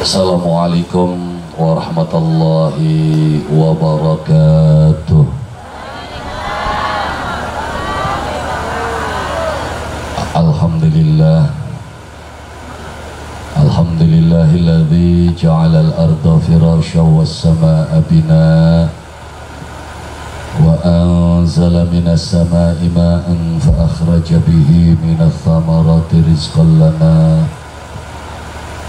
السلام عليكم ورحمة الله وبركاته الحمد لله الحمد لله الذي جعل الأرض فراشا والسماء بناء وأنزل من السماء ماء فأخرج به من الثمرات رزقا لنا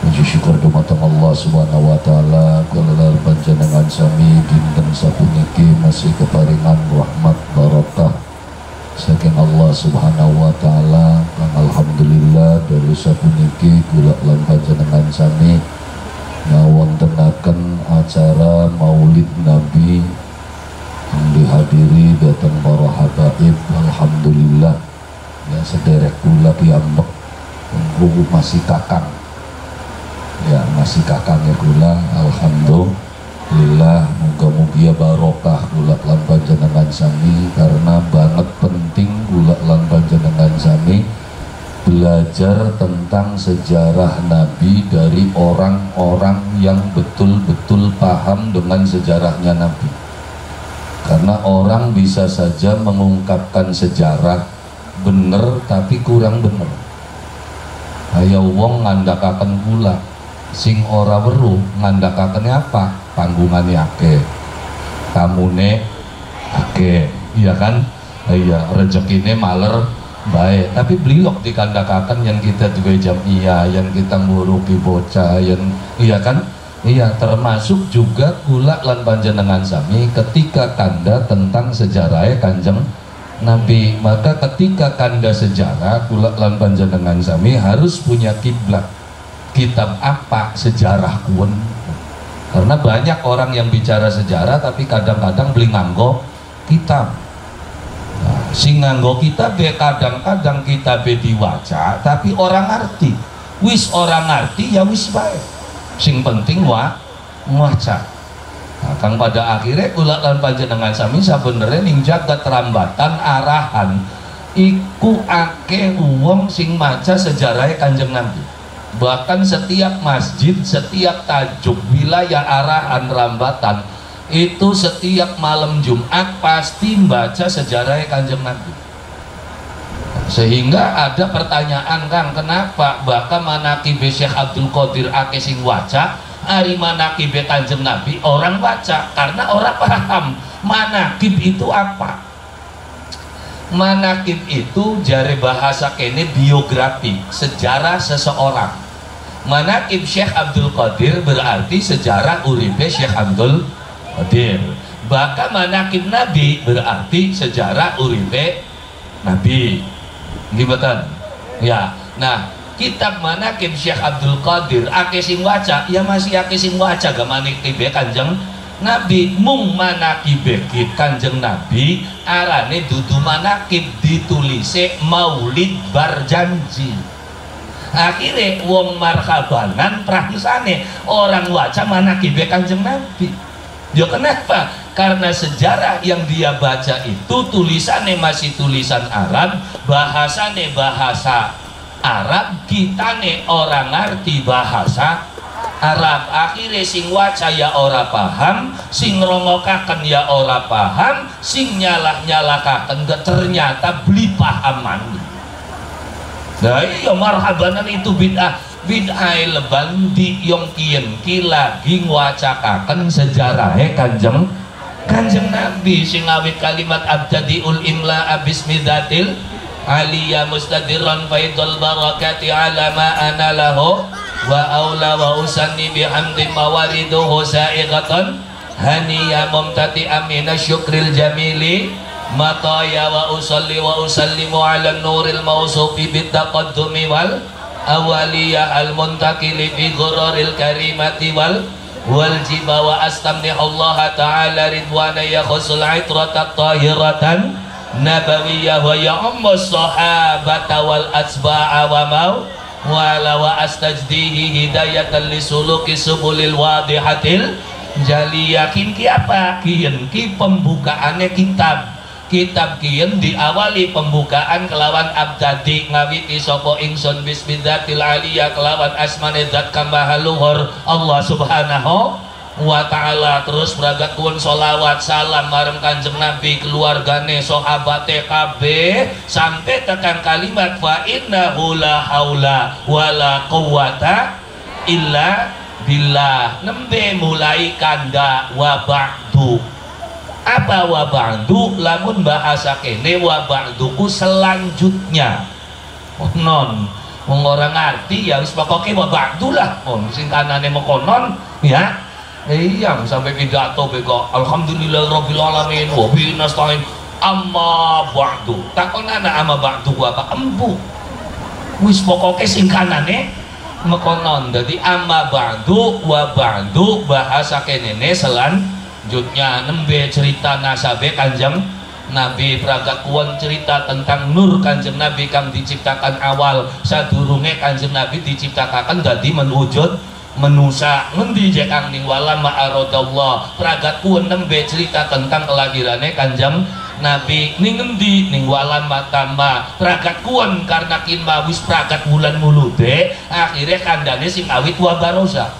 Puji syukur dumateng Allah Subhanahu wa taala kalalar panjenengan sami dinten sapuniki masih keparingan rahmat barokah saking Allah Subhanahu wa taala kang alhamdulillah dari sapuniki kula lan panjenengan sami ngawontenaken acara Maulid Nabi yang dihadiri datang para habaib alhamdulillah yang sederek kula piambek masih kakang ya masih kakaknya kula alhamdulillah moga moga barokah kula lan panjenengan sami karena banget penting kula lan panjenengan sami belajar tentang sejarah Nabi dari orang-orang yang betul-betul paham dengan sejarahnya Nabi karena orang bisa saja mengungkapkan sejarah benar tapi kurang bener ayo wong ngandakakan pula sing ora weru ngandakakane apa panggungane ya akeh tamune akeh iya kan iya rezekine maler baik tapi belilok dikandakakan yang kita juga jam iya yang kita ngurupi bocah yang iya kan iya termasuk juga gula lan panjenengan sami ketika kanda tentang sejarahnya kanjeng Nabi maka ketika kanda sejarah kulak lan panjenengan sami harus punya kiblat kitab apa sejarah pun, karena banyak orang yang bicara sejarah tapi kadang-kadang beli nganggo kitab nah, si nganggo kitab be kadang-kadang kita be diwaca tapi orang arti, wis orang arti ya wis baik sing penting wa waca nah, kang pada akhirnya ulat lan panjenengan sami sebenarnya ning jagat terambatan arahan iku ake uang sing maca sejarahnya kanjeng nanti bahkan setiap masjid setiap tajuk wilayah arahan rambatan itu setiap malam Jumat pasti membaca sejarah kanjeng Nabi sehingga ada pertanyaan kan kenapa bahkan manakib Syekh Abdul Qadir Ake sing waca hari manakib kanjeng Nabi orang baca karena orang paham manakib itu apa manakib itu jari bahasa kene biografi sejarah seseorang manakib Syekh Abdul Qadir berarti sejarah uripe Syekh Abdul Qadir bahkan manakib Nabi berarti sejarah uripe Nabi gimana ya nah kitab manakib Syekh Abdul Qadir ake sing waca ya masih ake sing waca gak manik e, kanjeng Nabi mung manakib e, kanjeng Nabi arane dudu manakib ditulise maulid barjanji akhirnya wong marhabanan prahisane orang waca mana kibe kanjeng nabi ya kenapa karena sejarah yang dia baca itu tulisannya masih tulisan Arab bahasane bahasa Arab kita ne orang ngerti bahasa Arab akhirnya sing waca ya ora paham sing rongokakan ya ora paham sing nyalah nyalakaken ternyata beli pahaman nah iya marhabanan itu bid'ah bid'ah leban di yong kien ki lagi ngwacakakan sejarah he kanjeng kanjeng nabi sing awit kalimat ul imla abis midatil aliyya mustadiran faidul barakati ala ma'ana laho wa awla wa usanni bihamdi mawariduhu sa'iqatan haniya mumtati amina syukril jamili mataya wa usalli wa usallimu ala nuril mausufi bitaqaddumi wal awaliya al muntakili fi ghururil karimati wal wal jiba wa astamni Allah ta'ala ridwana ya khusul itrata tahiratan nabawiyah wa ya ummu sahabata wal asba'a wa mau wala wa astajdihi hidayatan li suluki subulil wadihatil jali yakin ki apa kian ki pembukaannya kitab Kitab kitabkiin diawali pembukaan kelawan abdadi ngawiti sopo ingsun bismidatil aliyah kelawan asmane dat kambahaluhur Allah subhanahu wa ta'ala terus beragat kun solawat salam marem kanjeng nabi keluargane sohabat TKB sampai tekan kalimat fa inna hula haula wala kuwata illa billah nembe mulai kanda wabak apa wabandu lamun bahasa kene wa selanjutnya oh, non mengorang arti ya wis pokoknya wabandu lah oh, sing kanane mekonon ya iya sampai pidato beko alhamdulillah robbil alamin wa nasta'in amma ba'du takon ana amma ba'du apa empu wis pokoke sing kanane mekonon jadi amma ba'du wabandu bahasa kene selan jutnya nembe cerita nasabe kanjeng Nabi Pragakuan cerita tentang nur kanjeng Nabi kang diciptakan awal sadurunge kanjeng Nabi diciptakan jadi menwujud menusa ngendi je kang ning wala ma'aradallah Pragakuan nembe cerita tentang kelahirane kanjeng Nabi ning ngendi ning walan matamba karena kin mawis pragat bulan mulude akhirnya kandane sing awit wabarosa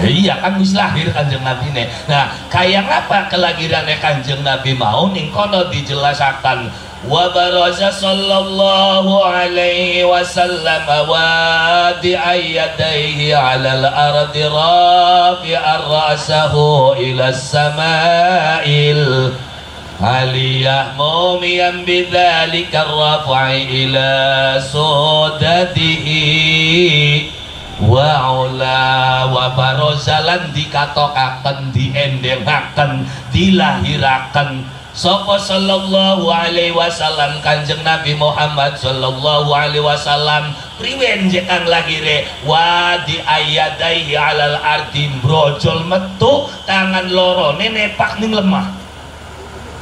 eh, iya kan wis lahir kanjeng nabi ne nah kayak apa kelahirannya kanjeng nabi mau kono dijelaskan. wa baraza sallallahu alaihi wasallam wadi ayyadaihi al ardi ar ra'sahu ila sama'il aliyah mumiyan bithalika rafa'i ila sudatihi waula wabarozalan dikatokaken diendengaken dilahiraken Sopo sallallahu alaihi wasallam kanjeng Nabi Muhammad sallallahu alaihi wasallam priwen jekan lahire wa di ayadaihi alal ardi brojol metu tangan lorone nepak ning lemah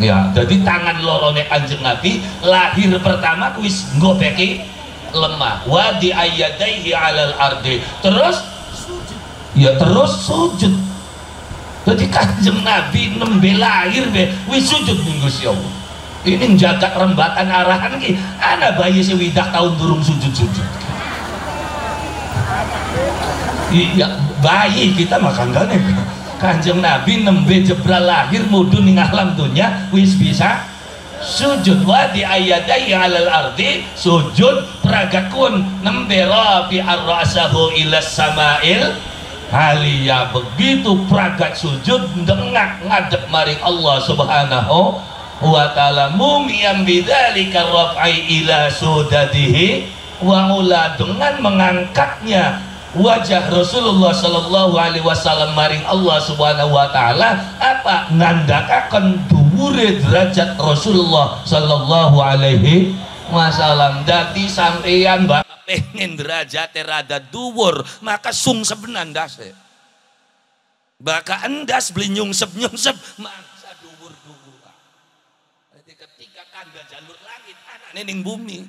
ya jadi tangan lorone kanjeng Nabi lahir pertama kuis ngopeki lemah wadi ayadaihi alal ardi terus sujud. ya terus sujud jadi kanjeng nabi nembe lahir be wis sujud minggu si Allah ini jaga rembatan arahan ki ada bayi si widak tahun durung sujud-sujud iya bayi kita makan kanjeng nabi nembe jebra lahir mudun ning alam dunya wis bisa sujud wa di ayadai alal ardi sujud peragakun nembela fi arrasahu ila samail halia begitu pragat sujud dengak ngadep maring Allah subhanahu wa ta'ala mumiyam bidhalika rafai ila sudadihi wangula dengan mengangkatnya wajah Rasulullah Shallallahu Alaihi Wasallam maring Allah Subhanahu Wa Taala apa nandakan dure derajat Rasulullah Shallallahu Alaihi Wasallam dari sampeyan mbak pengen derajat rada dhuwur maka sung das eh. baka endas beli nyungsep nyungsep mangsa dhuwur dhuwur ketika kanda jalur langit anak nening bumi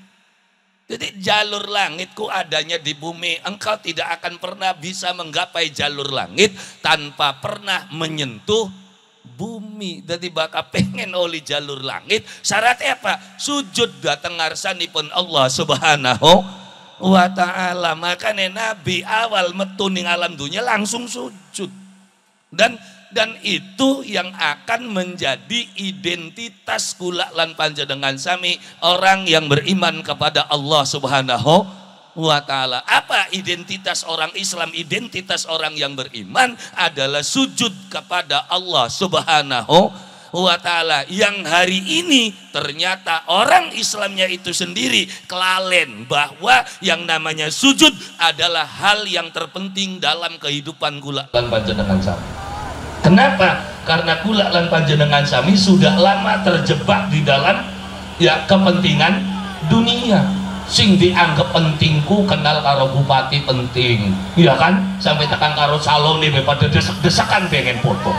jadi jalur langitku adanya di bumi. Engkau tidak akan pernah bisa menggapai jalur langit tanpa pernah menyentuh bumi. Jadi bakal pengen oli jalur langit. Syaratnya apa? Sujud datang arsani pun Allah subhanahu wa ta'ala. Makanya Nabi awal metuning alam dunia langsung sujud dan dan itu yang akan menjadi identitas kula lan dengan sami orang yang beriman kepada Allah Subhanahu wa taala. Apa identitas orang Islam? Identitas orang yang beriman adalah sujud kepada Allah Subhanahu wa taala yang hari ini ternyata orang Islamnya itu sendiri kelalen bahwa yang namanya sujud adalah hal yang terpenting dalam kehidupan kula lan dengan sami kenapa? karena kula lan panjenengan sami sudah lama terjebak di dalam ya kepentingan dunia sing dianggap pentingku kenal karo bupati penting iya kan sampai tekan karo salon nih pada desak desakan pengen foto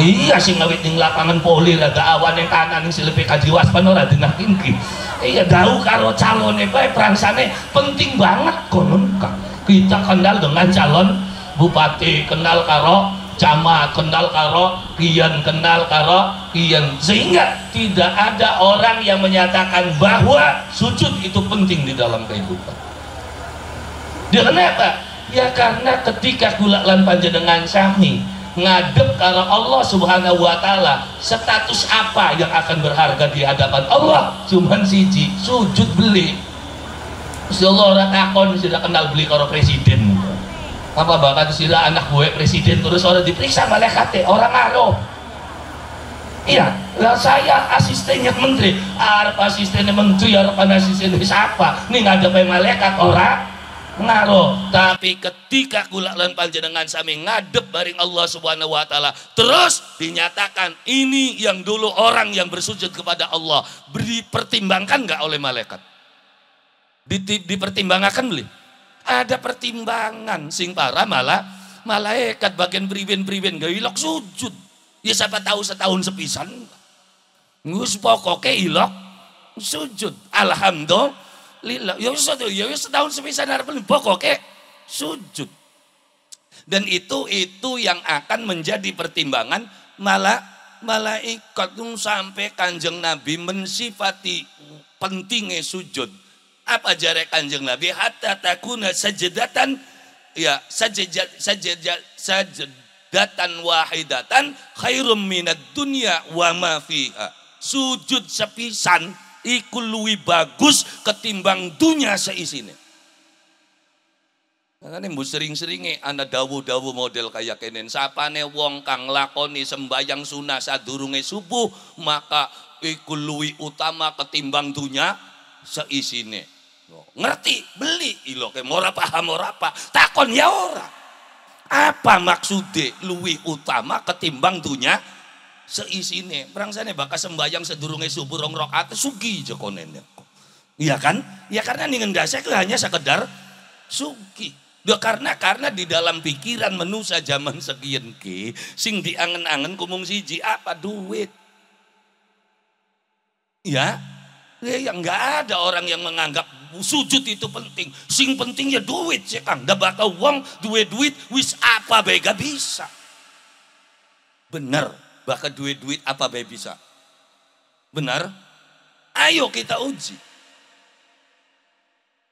iya sih ngawit di lapangan poli rada awan yang kanan yang selebih kaji waspan ora tinggi iya dahu karo calone perang perangsane penting banget konon kita kenal dengan calon bupati kenal karo jama kenal karo kian kenal karo kian sehingga tidak ada orang yang menyatakan bahwa sujud itu penting di dalam kehidupan dia kenapa? ya karena ketika gulak lan panjenengan sami ngadep karo Allah subhanahu wa ta'ala status apa yang akan berharga di hadapan Allah cuman siji sujud beli Mesti Allah orang takon sudah kenal beli karo presiden apa bahkan sila anak gue presiden terus orang diperiksa malaikat orang aro iya lah saya asistennya menteri arep asistennya menteri arep kan asisten siapa nih ngadepi malaikat orang ngaruh tapi ketika kula lan panjenengan sami ngadep baring Allah Subhanahu wa taala terus dinyatakan ini yang dulu orang yang bersujud kepada Allah dipertimbangkan nggak oleh malaikat Di, dipertimbangkan beli ada pertimbangan sing para malah malaikat bagian beriwin beriwin gak ilok sujud. Ya siapa tahu setahun sepisan. Ngus pokoknya ilok sujud. Alhamdulillah. Ya satu ya setahun sepisan arep pokoknya sujud. Dan itu itu yang akan menjadi pertimbangan malah malaikat sampai kanjeng Nabi mensifati pentingnya sujud apa jarak kanjeng Nabi? Hatta takuna sajadatan ya sajedat, sajedat, sajadatan wahidatan khairum minad dunya wa ma fiha. Sujud sepisan iku luwi bagus ketimbang dunia seisine. Nah, ini sering seringnya anak dawu-dawu model kayak kenen. Sapane wong kang lakoni sembayang sunah durungnya subuh maka ikului utama ketimbang dunia seisine. Ngerti, beli. Ilo mau rapa paham rapa apa. Takon ya ora. Apa maksude luwi utama ketimbang dunia seisi seisine. sana bakal sembayang sedurunge subuh rong rokat sugi joko nenek. Iya kan? Ya karena ningen itu hanya sekedar sugi. Ya karena karena di dalam pikiran manusia zaman sekian ki sing diangen-angen kumung ji apa duit. Ya, Ya, ya, nggak ada orang yang menganggap sujud itu penting. Sing pentingnya duit sih ya kang. Da bakal uang duit-duit wis apa bae gak bisa. Bener, bakal duit-duit apa bae bisa. Benar? Ayo kita uji.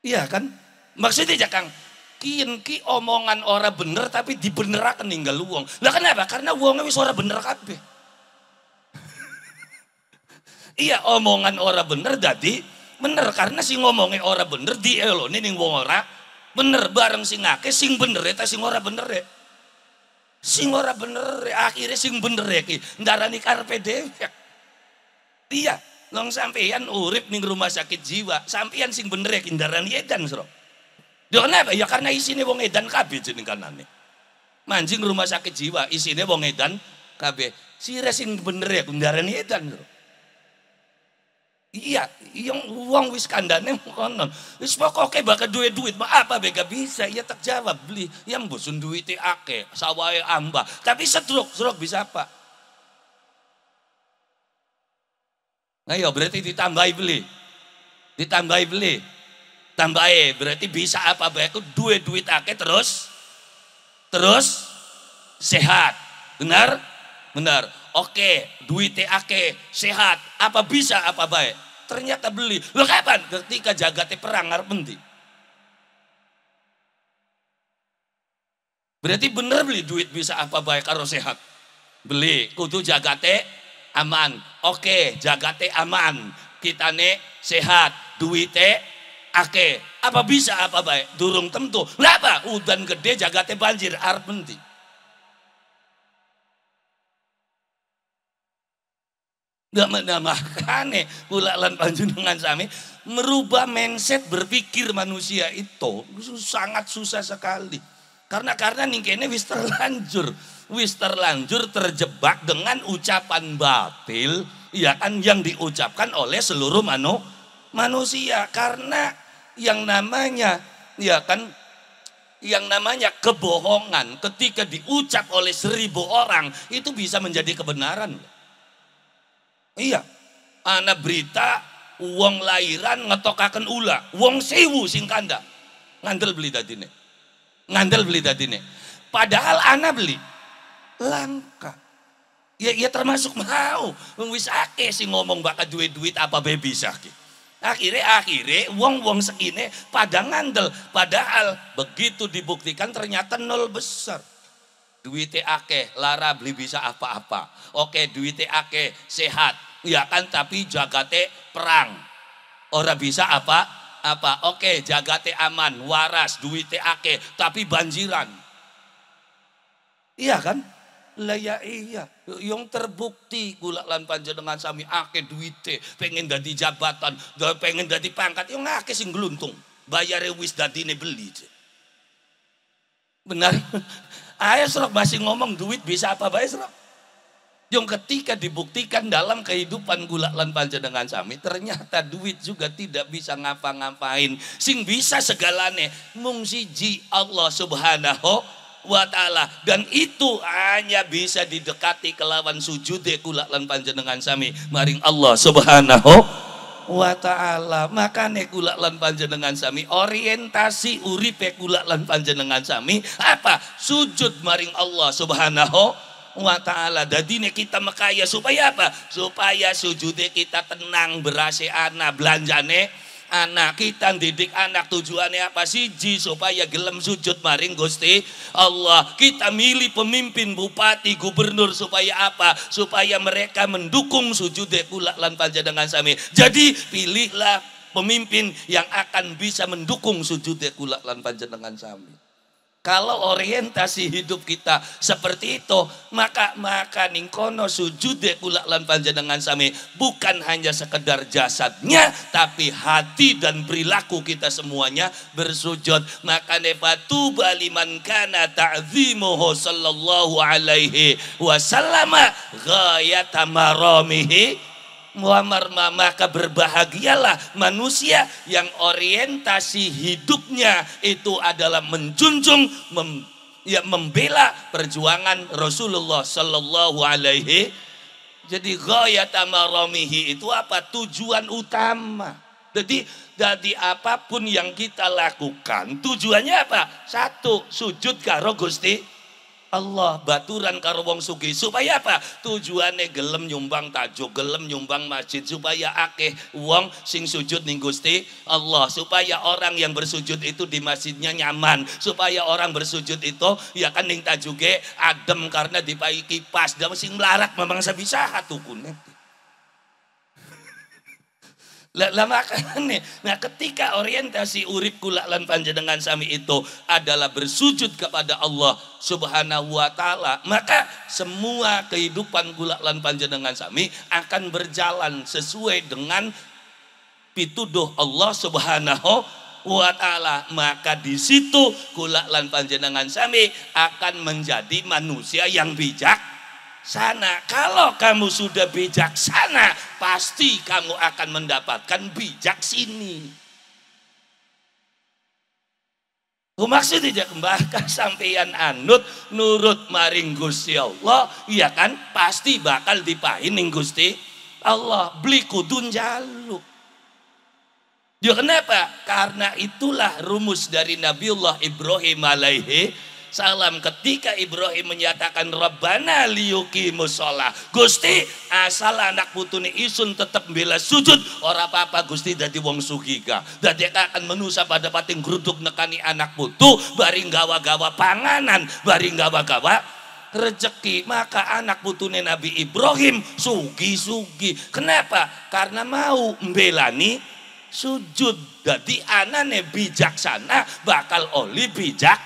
Iya kan? Maksudnya ya kang, kian ki omongan orang bener tapi dibenerakan ninggal uang. Lah kenapa? Karena uangnya wis orang bener kabeh. Iya omongan ora bener jadi bener karena si ngomongnya ora bener di elone ning wong ora bener bareng sing ngake sing bener ya, sing ora bener ya. Sing ora bener akhirnya sing bener ya ki ndarani karpe diem. Iya, long sampean urip ning rumah sakit jiwa, sampaian sing bener ya kindaran edan sro. Dia kenapa? Ya karena isine wong edan kabe jeneng kanane. Manjing rumah sakit jiwa isine wong edan kabe Si resing bener ya kindaran edan sro. Iya, yang uang wis kandane konon. Wis pokoke bakal duit-duit, ma apa bega bisa? Iya tak jawab beli. Yang bosun duit ake, sawai amba. Tapi setruk, setruk bisa apa? Nah ya berarti ditambahi beli. Ditambahi beli. Tambahi berarti bisa apa bae ku duit-duit ake terus terus sehat. Benar? Benar. Oke, duitnya ake, sehat. Apa bisa, apa baik. Ternyata beli. Lo kapan? Ketika jagatnya perang, harap nanti. Berarti bener beli duit bisa apa baik kalau sehat. Beli, kudu jagate aman. Oke, jagate aman. Kita nih sehat, duitnya ake. Apa bisa apa baik? Durung tentu. Lapa? Udan gede jagate banjir, arep nanti. nih ya. lan panjenengan sami merubah mindset berpikir manusia itu sangat susah sekali. Karena karena ningkene wis terlanjur, wis terlanjur terjebak dengan ucapan batil, ya kan yang diucapkan oleh seluruh manu, manusia. Karena yang namanya ya kan yang namanya kebohongan ketika diucap oleh seribu orang itu bisa menjadi kebenaran. Iya. Ana berita uang lahiran ngetokakan ula, uang sewu singkanda Ngandel beli dadine. Ngandel beli dadine. Padahal ana beli langka. Ya, ya termasuk mau. Wong wis ngomong bakal duit-duit apa baby sakit. Akhirnya akhirnya uang uang segini pada ngandel padahal begitu dibuktikan ternyata nol besar duite akeh lara beli bisa apa-apa oke duite akeh sehat ya kan tapi jagate perang ora bisa apa apa oke jagate aman waras duite akeh tapi banjiran iya kan lah ya iya yang terbukti gula lan dengan sami akeh duite pengen dadi jabatan pengen dadi pangkat yang akeh sing gluntung bayare wis dadine beli benar Ayah serok masih ngomong duit bisa apa baik serok. Yang ketika dibuktikan dalam kehidupan gula lan panjenengan sami ternyata duit juga tidak bisa ngapa-ngapain. Sing bisa segalanya. mung siji Allah Subhanahu wa taala dan itu hanya bisa didekati kelawan sujud gula lan panjenengan sami maring Allah Subhanahu wa ta'ala makane kula lan panjenengan sami orientasi uripe kula lan panjenengan sami apa sujud maring Allah subhanahu wa ta'ala dadine kita mekaya supaya apa supaya sujudnya kita tenang berase ana belanjane anak kita didik anak tujuannya apa siji supaya gelem sujud maring Gusti Allah kita milih pemimpin bupati gubernur supaya apa supaya mereka mendukung sujud dekulak lan panjenengan sami jadi pilihlah pemimpin yang akan bisa mendukung sujud dekulak lan panjenengan sami kalau orientasi hidup kita seperti itu, maka maka ningkono sujud kula lan panjenengan sami bukan hanya sekedar jasadnya, tapi hati dan perilaku kita semuanya bersujud. Maka nepatu baliman kana ta'zimuhu sallallahu alaihi wasallam ghayata melamar maka berbahagialah manusia yang orientasi hidupnya itu adalah menjunjung mem, ya membela perjuangan Rasulullah Shallallahu Alaihi jadi tamaromihi itu apa tujuan utama jadi dari apapun yang kita lakukan tujuannya apa satu sujud karo Gusti Allah baturan karo wong sugih supaya apa Tujuannya gelem nyumbang tajuk gelem nyumbang masjid supaya akeh wong sing sujud ning Gusti Allah supaya orang yang bersujud itu di masjidnya nyaman supaya orang bersujud itu ya kan ning tajuke adem karena dipakai kipas dan sing melarak memang bisa bisa hatuku nanti lah makanya, nah ketika orientasi urip kula lan panjenengan sami itu adalah bersujud kepada Allah Subhanahu wa taala, maka semua kehidupan kula lan panjenengan sami akan berjalan sesuai dengan pituduh Allah Subhanahu wa ta'ala maka di situ kula lan panjenengan sami akan menjadi manusia yang bijak sana. Kalau kamu sudah bijaksana, pasti kamu akan mendapatkan bijak sini. Maksud tidak mbahkan sampeyan anut nurut maring Gusti Allah, iya kan? Pasti bakal dipahin Gusti Allah. Beli kudun jaluk. Ya kenapa? Karena itulah rumus dari Nabiullah Ibrahim alaihi salam ketika Ibrahim menyatakan Rabbana liyuki musola Gusti asal anak ini isun tetap bela sujud ora apa-apa Gusti dadi wong sugika dadi akan menusa pada pating geruduk nekani anak putu baring gawa-gawa panganan baring gawa-gawa rezeki maka anak putune Nabi Ibrahim sugi-sugi kenapa karena mau membelani sujud jadi anane bijaksana bakal oli bijak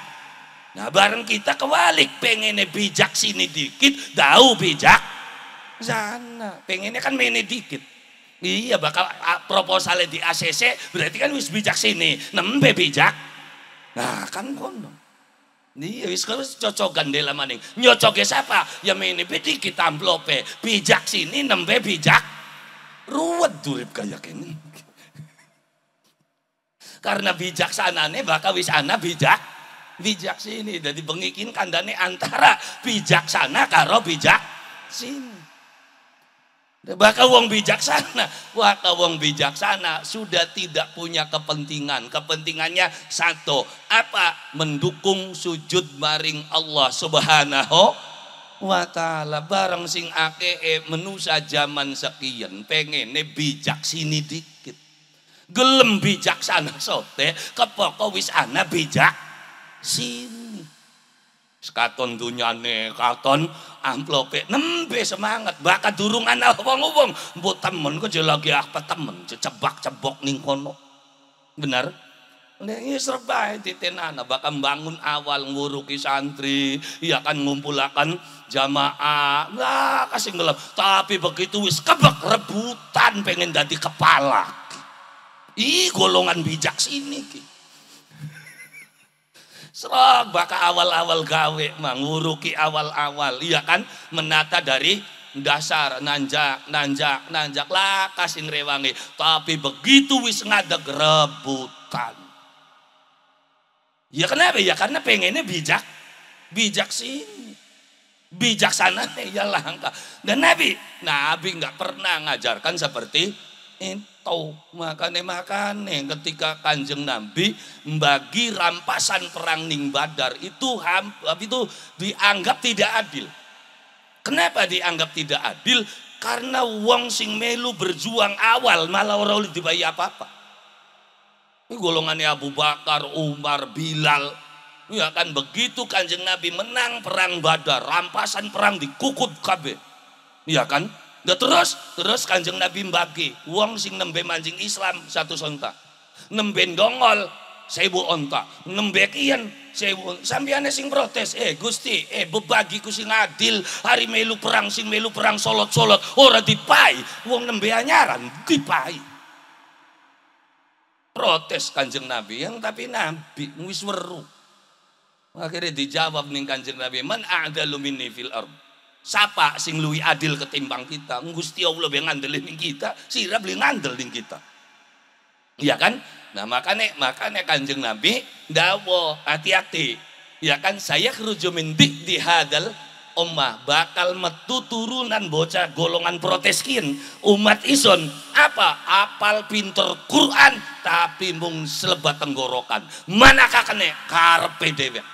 Nah bareng kita kebalik pengennya bijak sini dikit, tahu bijak sana. Pengennya kan mainnya dikit. Iya bakal ah, proposalnya di ACC, berarti kan wis bijak sini, nembe bijak. Nah kan kono. Iya wis kalau cocok gandela maning. nyocoknya siapa? Ya mainnya dikit amplope, bijak sini, nembe bijak. Ruwet durip kayak ini. Karena bijak nih, bakal wis ana bijak bijak sini jadi bengikin kandane antara bijaksana karo bijak sini bakal wong bijaksana bakal wong bijaksana sudah tidak punya kepentingan kepentingannya satu apa mendukung sujud maring Allah subhanahu wa ta'ala bareng sing -e, eh, menusa zaman sekian pengen bijak sini dikit gelem bijaksana sote kepoko wis ana bijak sini. Sekaton dunyane, katon amplope, nembe semangat, bahkan anak wong-wong, buat temen kok lagi apa temen, cebak-cebok ningkono kono. ini serba serba ditenana bakal bangun awal nguruki santri, ya kan ngumpulakan jamaah. Lah kasih ngelam. tapi begitu wis kebek rebutan pengen jadi kepala. Ih golongan bijak sini ki. Serok, baka awal-awal gawe menguruki awal-awal. Iya kan menata dari dasar nanjak nanjak nanjak lah kasih rewangi tapi begitu wis ngadeg rebutan ya kenapa ya karena pengennya bijak bijak sini bijaksana ya langka dan nabi nabi nggak pernah ngajarkan seperti itu makanya makanya ketika kanjeng Nabi bagi rampasan perang Ning Badar itu itu dianggap tidak adil. Kenapa dianggap tidak adil? Karena wong sing melu berjuang awal malah orang oleh dibayar apa-apa. Ini golongannya Abu Bakar, Umar, Bilal. Ya kan begitu kanjeng Nabi menang perang Badar, rampasan perang dikukut kabe Ya kan? Gak terus terus kanjeng Nabi bagi uang sing nembe mancing Islam satu sonta nembe dongol bu onta nembe kian bu Sambiannya sing protes eh Gusti eh bebagiku sing adil hari melu perang sing melu perang solot-solot ora dipai uang nembe anyaran dipai protes kanjeng Nabi yang tapi Nabi wis weru akhirnya dijawab nih kanjeng Nabi man a'dalu minni fil Siapa sing luwi adil ketimbang kita? Gusti Allah yang ngandelin kita, sira beli ngandel kita. Iya kan? Nah makanya makanya kanjeng Nabi dawo hati-hati. Ya kan saya kerujumin di, di hadal omah bakal metu turunan bocah golongan proteskin umat ison apa apal pinter Quran tapi mung selebat tenggorokan mana kene karpe dewek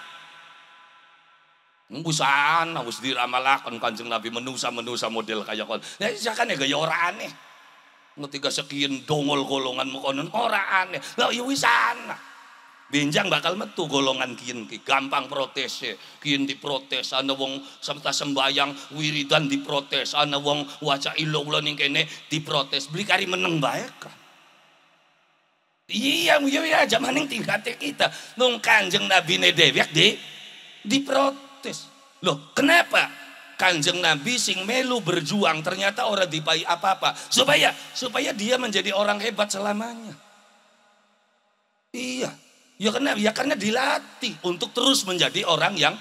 Busan, harus diramalakan kanjeng Nabi menusa-menusa model kaya kon. Ya saya kan ya gaya orang aneh. Ngetiga sekian dongol golongan mukonon orang aneh. Lah ya wisan. Binjang bakal metu golongan kian ki. Gampang protes ya. Kian diprotes. Ana wong semta sembayang wiridan diprotes. Ana wong waca ilo ulo ning kene diprotes. Beli kari meneng baik Iya, iya, iya, zaman yang tingkatnya kita. Nung kanjeng Nabi Nedewek di diprotes protes. Loh, kenapa? Kanjeng Nabi sing melu berjuang ternyata orang dipai apa-apa. Supaya supaya dia menjadi orang hebat selamanya. Iya. Ya kenapa ya karena dilatih untuk terus menjadi orang yang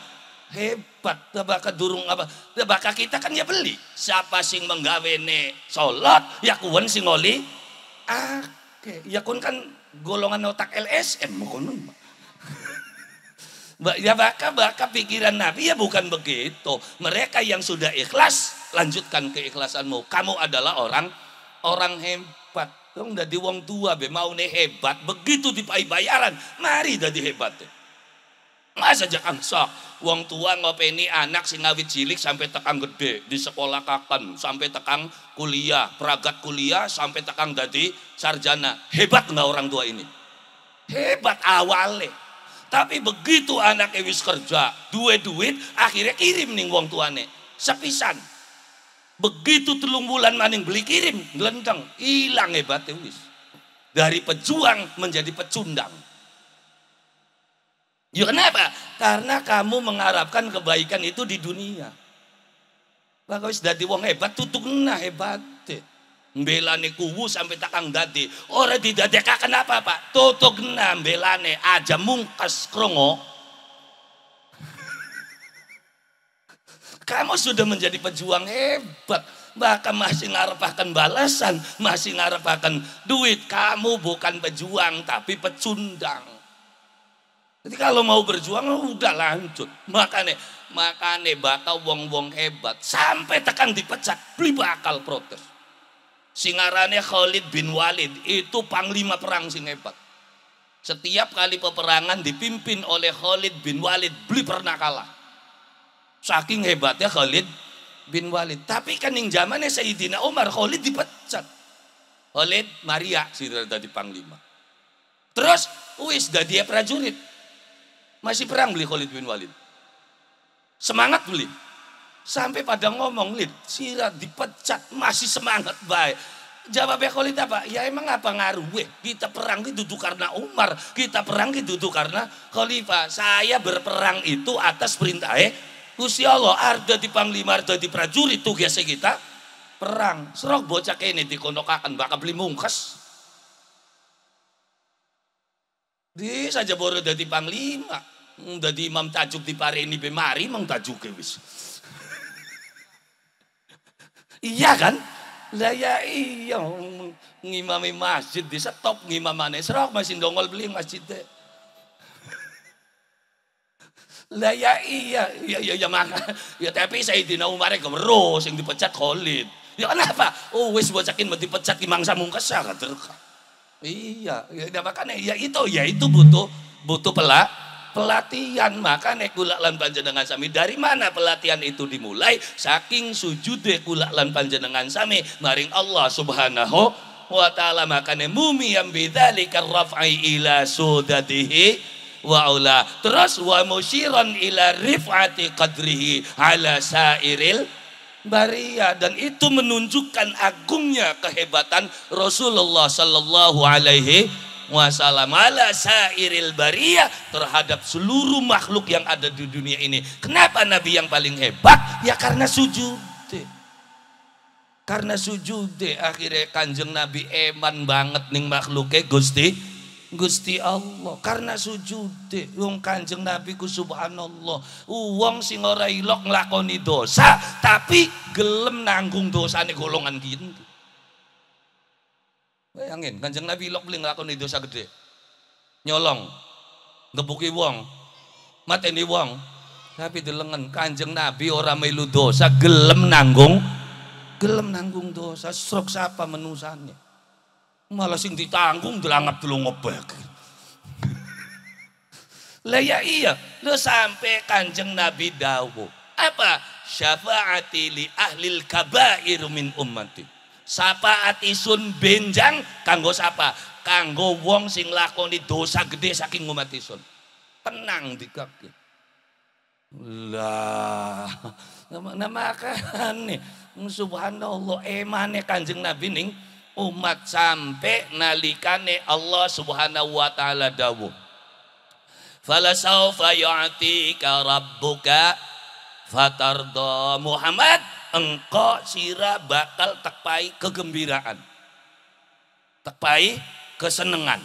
hebat. Tebaka durung apa? Tebaka kita kan ya beli. Siapa sing menggawe ne salat, ya kuwen sing oli. Ah, ya kun kan golongan otak LSM kono. Ya maka, maka pikiran Nabi ya bukan begitu. Mereka yang sudah ikhlas, lanjutkan keikhlasanmu. Kamu adalah orang orang hebat. Kamu di wong tua, be mau nih hebat. Begitu di bayaran, mari jadi hebat. Masa aja kan sok, wong tua ngopeni anak si ngawit cilik sampai tekang gede di sekolah kapan sampai tekang kuliah peragat kuliah sampai tekang dadi sarjana hebat nggak orang tua ini hebat awalnya tapi begitu anak wis kerja, duwe duit, akhirnya kirim nih uang tuane. Sepisan. Begitu telung bulan maning beli kirim, gelendang hilang hebatnya wis. Dari pejuang menjadi pecundang. Ya kenapa? Karena kamu mengharapkan kebaikan itu di dunia. Bagus, Ewis uang wong hebat tutup nah hebat. Belane kuwu sampai takang dadi. Ora didadekaken kenapa Pak? enam belane aja mungkas krongo. Kamu sudah menjadi pejuang hebat. Bahkan masih ngarepakan balasan, masih ngarepakan duit. Kamu bukan pejuang tapi pecundang. Jadi kalau mau berjuang udah lanjut. makane makane bakal wong-wong hebat sampai tekan dipecat beli bakal protes singarane Khalid bin Walid itu panglima perang sing hebat. Setiap kali peperangan dipimpin oleh Khalid bin Walid, beli pernah kalah. Saking hebatnya Khalid bin Walid. Tapi kan yang zamannya Sayyidina Umar, Khalid dipecat. Khalid Maria si dari panglima. Terus wis dia prajurit. Masih perang beli Khalid bin Walid. Semangat beli. Sampai pada ngomong, Lid, sirat dipecat masih semangat baik. Jawabnya Khalid apa? Ya emang apa ngaruh? Weh, kita perang itu tuh karena Umar. Kita perang itu tuh karena Khalifah. Saya berperang itu atas perintah eh. Gusti Allah, arda di panglima, arda di prajurit tugasnya kita perang. Serok bocah ini dikonokakan bakal beli mungkas. Di saja baru dari panglima, mm, dari imam tajuk di pare ini bemari, mang tajuk wis. Iya kan? Lah ya iya ngimami masjid di stop ngimamane serok masih dongol beli masjid deh. Lah ya iya, iya ya ya, ya maka. Ya tapi Sayyidina Umar gemeruh yang dipecat Khalid. Ya kenapa? Oh wis bocakin mau dipecat ki mangsa mungkesa Iya, ya makanya ya itu ya itu butuh butuh pelak pelatihan maka nek kula lan panjenengan sami dari mana pelatihan itu dimulai saking sujud kula lan panjenengan sami maring Allah subhanahu wa ta'ala makanya mumi yang bidzalika Rafai ila sudatihi wa Allah terus wa musyiran ila rifati qadrihi ala sairil baria dan itu menunjukkan agungnya kehebatan Rasulullah sallallahu alaihi wasalam ala sairil bariyah terhadap seluruh makhluk yang ada di dunia ini. Kenapa Nabi yang paling hebat? Ya karena sujud. Karena sujud deh akhirnya kanjeng Nabi eman banget nih makhluknya Gusti Gusti Allah karena sujud deh wong kanjeng Nabi ku subhanallah uang sing ora ilok nglakoni dosa tapi gelem nanggung dosa nih golongan gini. Bayangin, eh, kanjeng Nabi lok beli di dosa gede. Nyolong, ngebuki wong, mateni wong. Tapi lengan kanjeng Nabi orang melu dosa, gelem nanggung, gelem nanggung dosa, stroke siapa menusannya. Malah sing ditanggung delangap dulu ngobek. lah ya iya, lu sampai kanjeng Nabi dawu. Apa? Syafaati li ahlil kabairu min ummatin. Sapa atisun benjang kanggo sapa? Kanggo wong sing lakoni dosa gede saking umat isun. Tenang dikake. Lah, namakane subhanallah emane Kanjeng Nabi ning umat sampai nalikane Allah Subhanahu wa taala dawuh. Falasaufa yu'tika rabbuka fatardo Muhammad engkau sira bakal tekpai kegembiraan tekpai kesenangan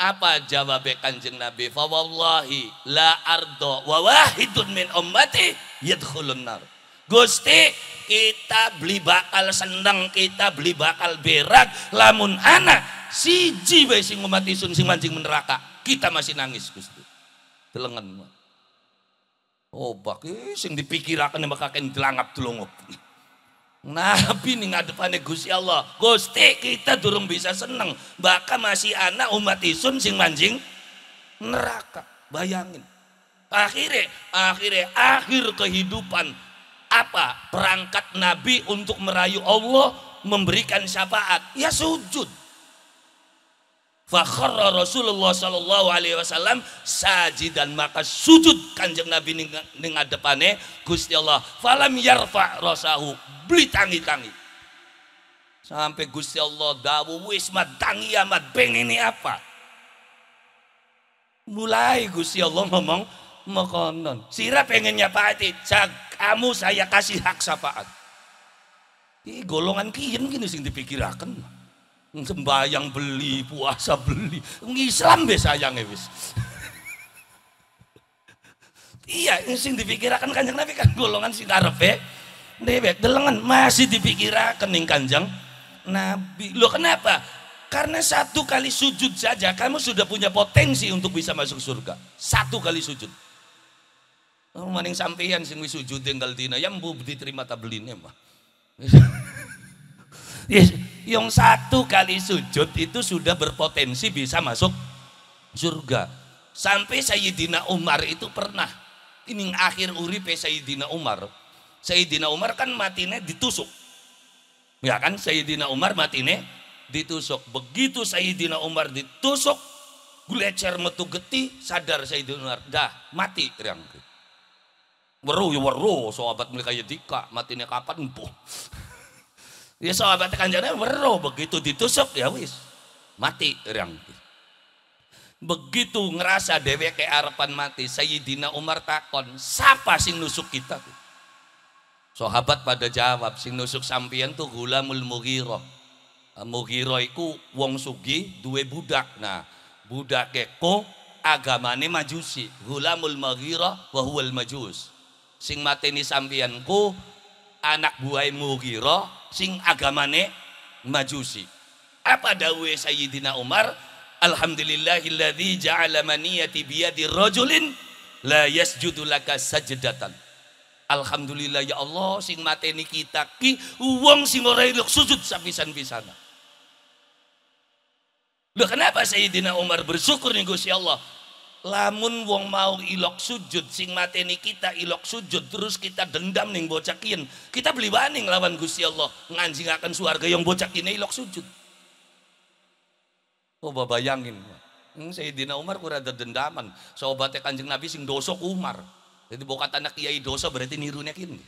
apa jawab kanjeng Nabi fa wallahi la ardo wa wahidun min ummati yadkhulun nar Gusti kita beli bakal seneng kita beli bakal berak. lamun anak siji wae sing umat isun sing mancing neraka kita masih nangis Gusti telengan Obak, eh, sing dipikirakan yang bakal kain telangap tulungop. Nabi nih ngadepannya Gusti Allah. Gusti kita durung bisa seneng. Bahkan masih anak umat isun sing manjing neraka. Bayangin. Akhirnya, akhirnya akhir kehidupan apa perangkat Nabi untuk merayu Allah memberikan syafaat. Ya sujud. Fakhara Rasulullah sallallahu alaihi wasallam saji dan maka sujud kanjeng Nabi ning, ning adepane Gusti Allah. Falam yarfa rasahu beli tangi-tangi. Sampai Gusti Allah dawu wis tangi amat ya, beng ini apa? Mulai Gusti Allah ngomong makonon. Sira pengen cak kamu saya kasih hak syafaat. Ih golongan kiyen gini sing dipikiraken sembahyang beli, puasa beli. Islam be sayange wis. iya, sing dipikirakan Kanjeng Nabi kan golongan sing karve eh. dewek delengan masih dipikirakan ning Kanjeng Nabi. Loh kenapa? Karena satu kali sujud saja kamu sudah punya potensi untuk bisa masuk surga. Satu kali sujud. Oh, maning sampeyan sing wis sujud tinggal dina yang bukti diterima tablinnya mah. Yes. Yang satu kali sujud itu sudah berpotensi bisa masuk surga. Sampai Sayyidina Umar itu pernah. Ini akhir uripe Sayyidina Umar. Sayyidina Umar kan matine ditusuk. Ya kan Sayyidina Umar matine ditusuk. Begitu Sayyidina Umar ditusuk, gulecer metu geti, sadar Sayyidina Umar. Dah, mati. Rang. Weru ya weru, sahabat mereka ya dika, matinya kapan? Buh. Ya sahabat kanjana weruh begitu ditusuk ya wis mati orang. Begitu ngerasa ke arepan mati, Sayyidina Umar takon, "Siapa sing nusuk kita?" Sahabat pada jawab, "Sing nusuk sampian tuh Gulamul Mughirah." Eh, Mugiro iku wong sugi duwe budak. Nah, keko agama agamane Majusi. Gulamul Mughirah wa Majus. Sing mateni sampeyan anak buai Mughirah sing agamane majusi apa dawe Sayyidina Umar Alhamdulillahilladzi ja'ala maniyati biyadi rajulin la yasjudu laka sajdatan Alhamdulillah ya Allah sing mateni kita ki wong sing ora sujud sapisan-pisana Loh kenapa Sayyidina Umar bersyukur nih Gusti Allah? lamun wong mau ilok sujud sing mateni kita ilok sujud terus kita dendam nih bocah kian kita beli baning lawan Gusti Allah akan suarga yang bocah ini ilok sujud coba bayangin hmm, Sayyidina Umar kurang ada dendaman sobatnya kanjeng Nabi sing dosok Umar jadi bokat anak kiai dosa berarti nirunya kini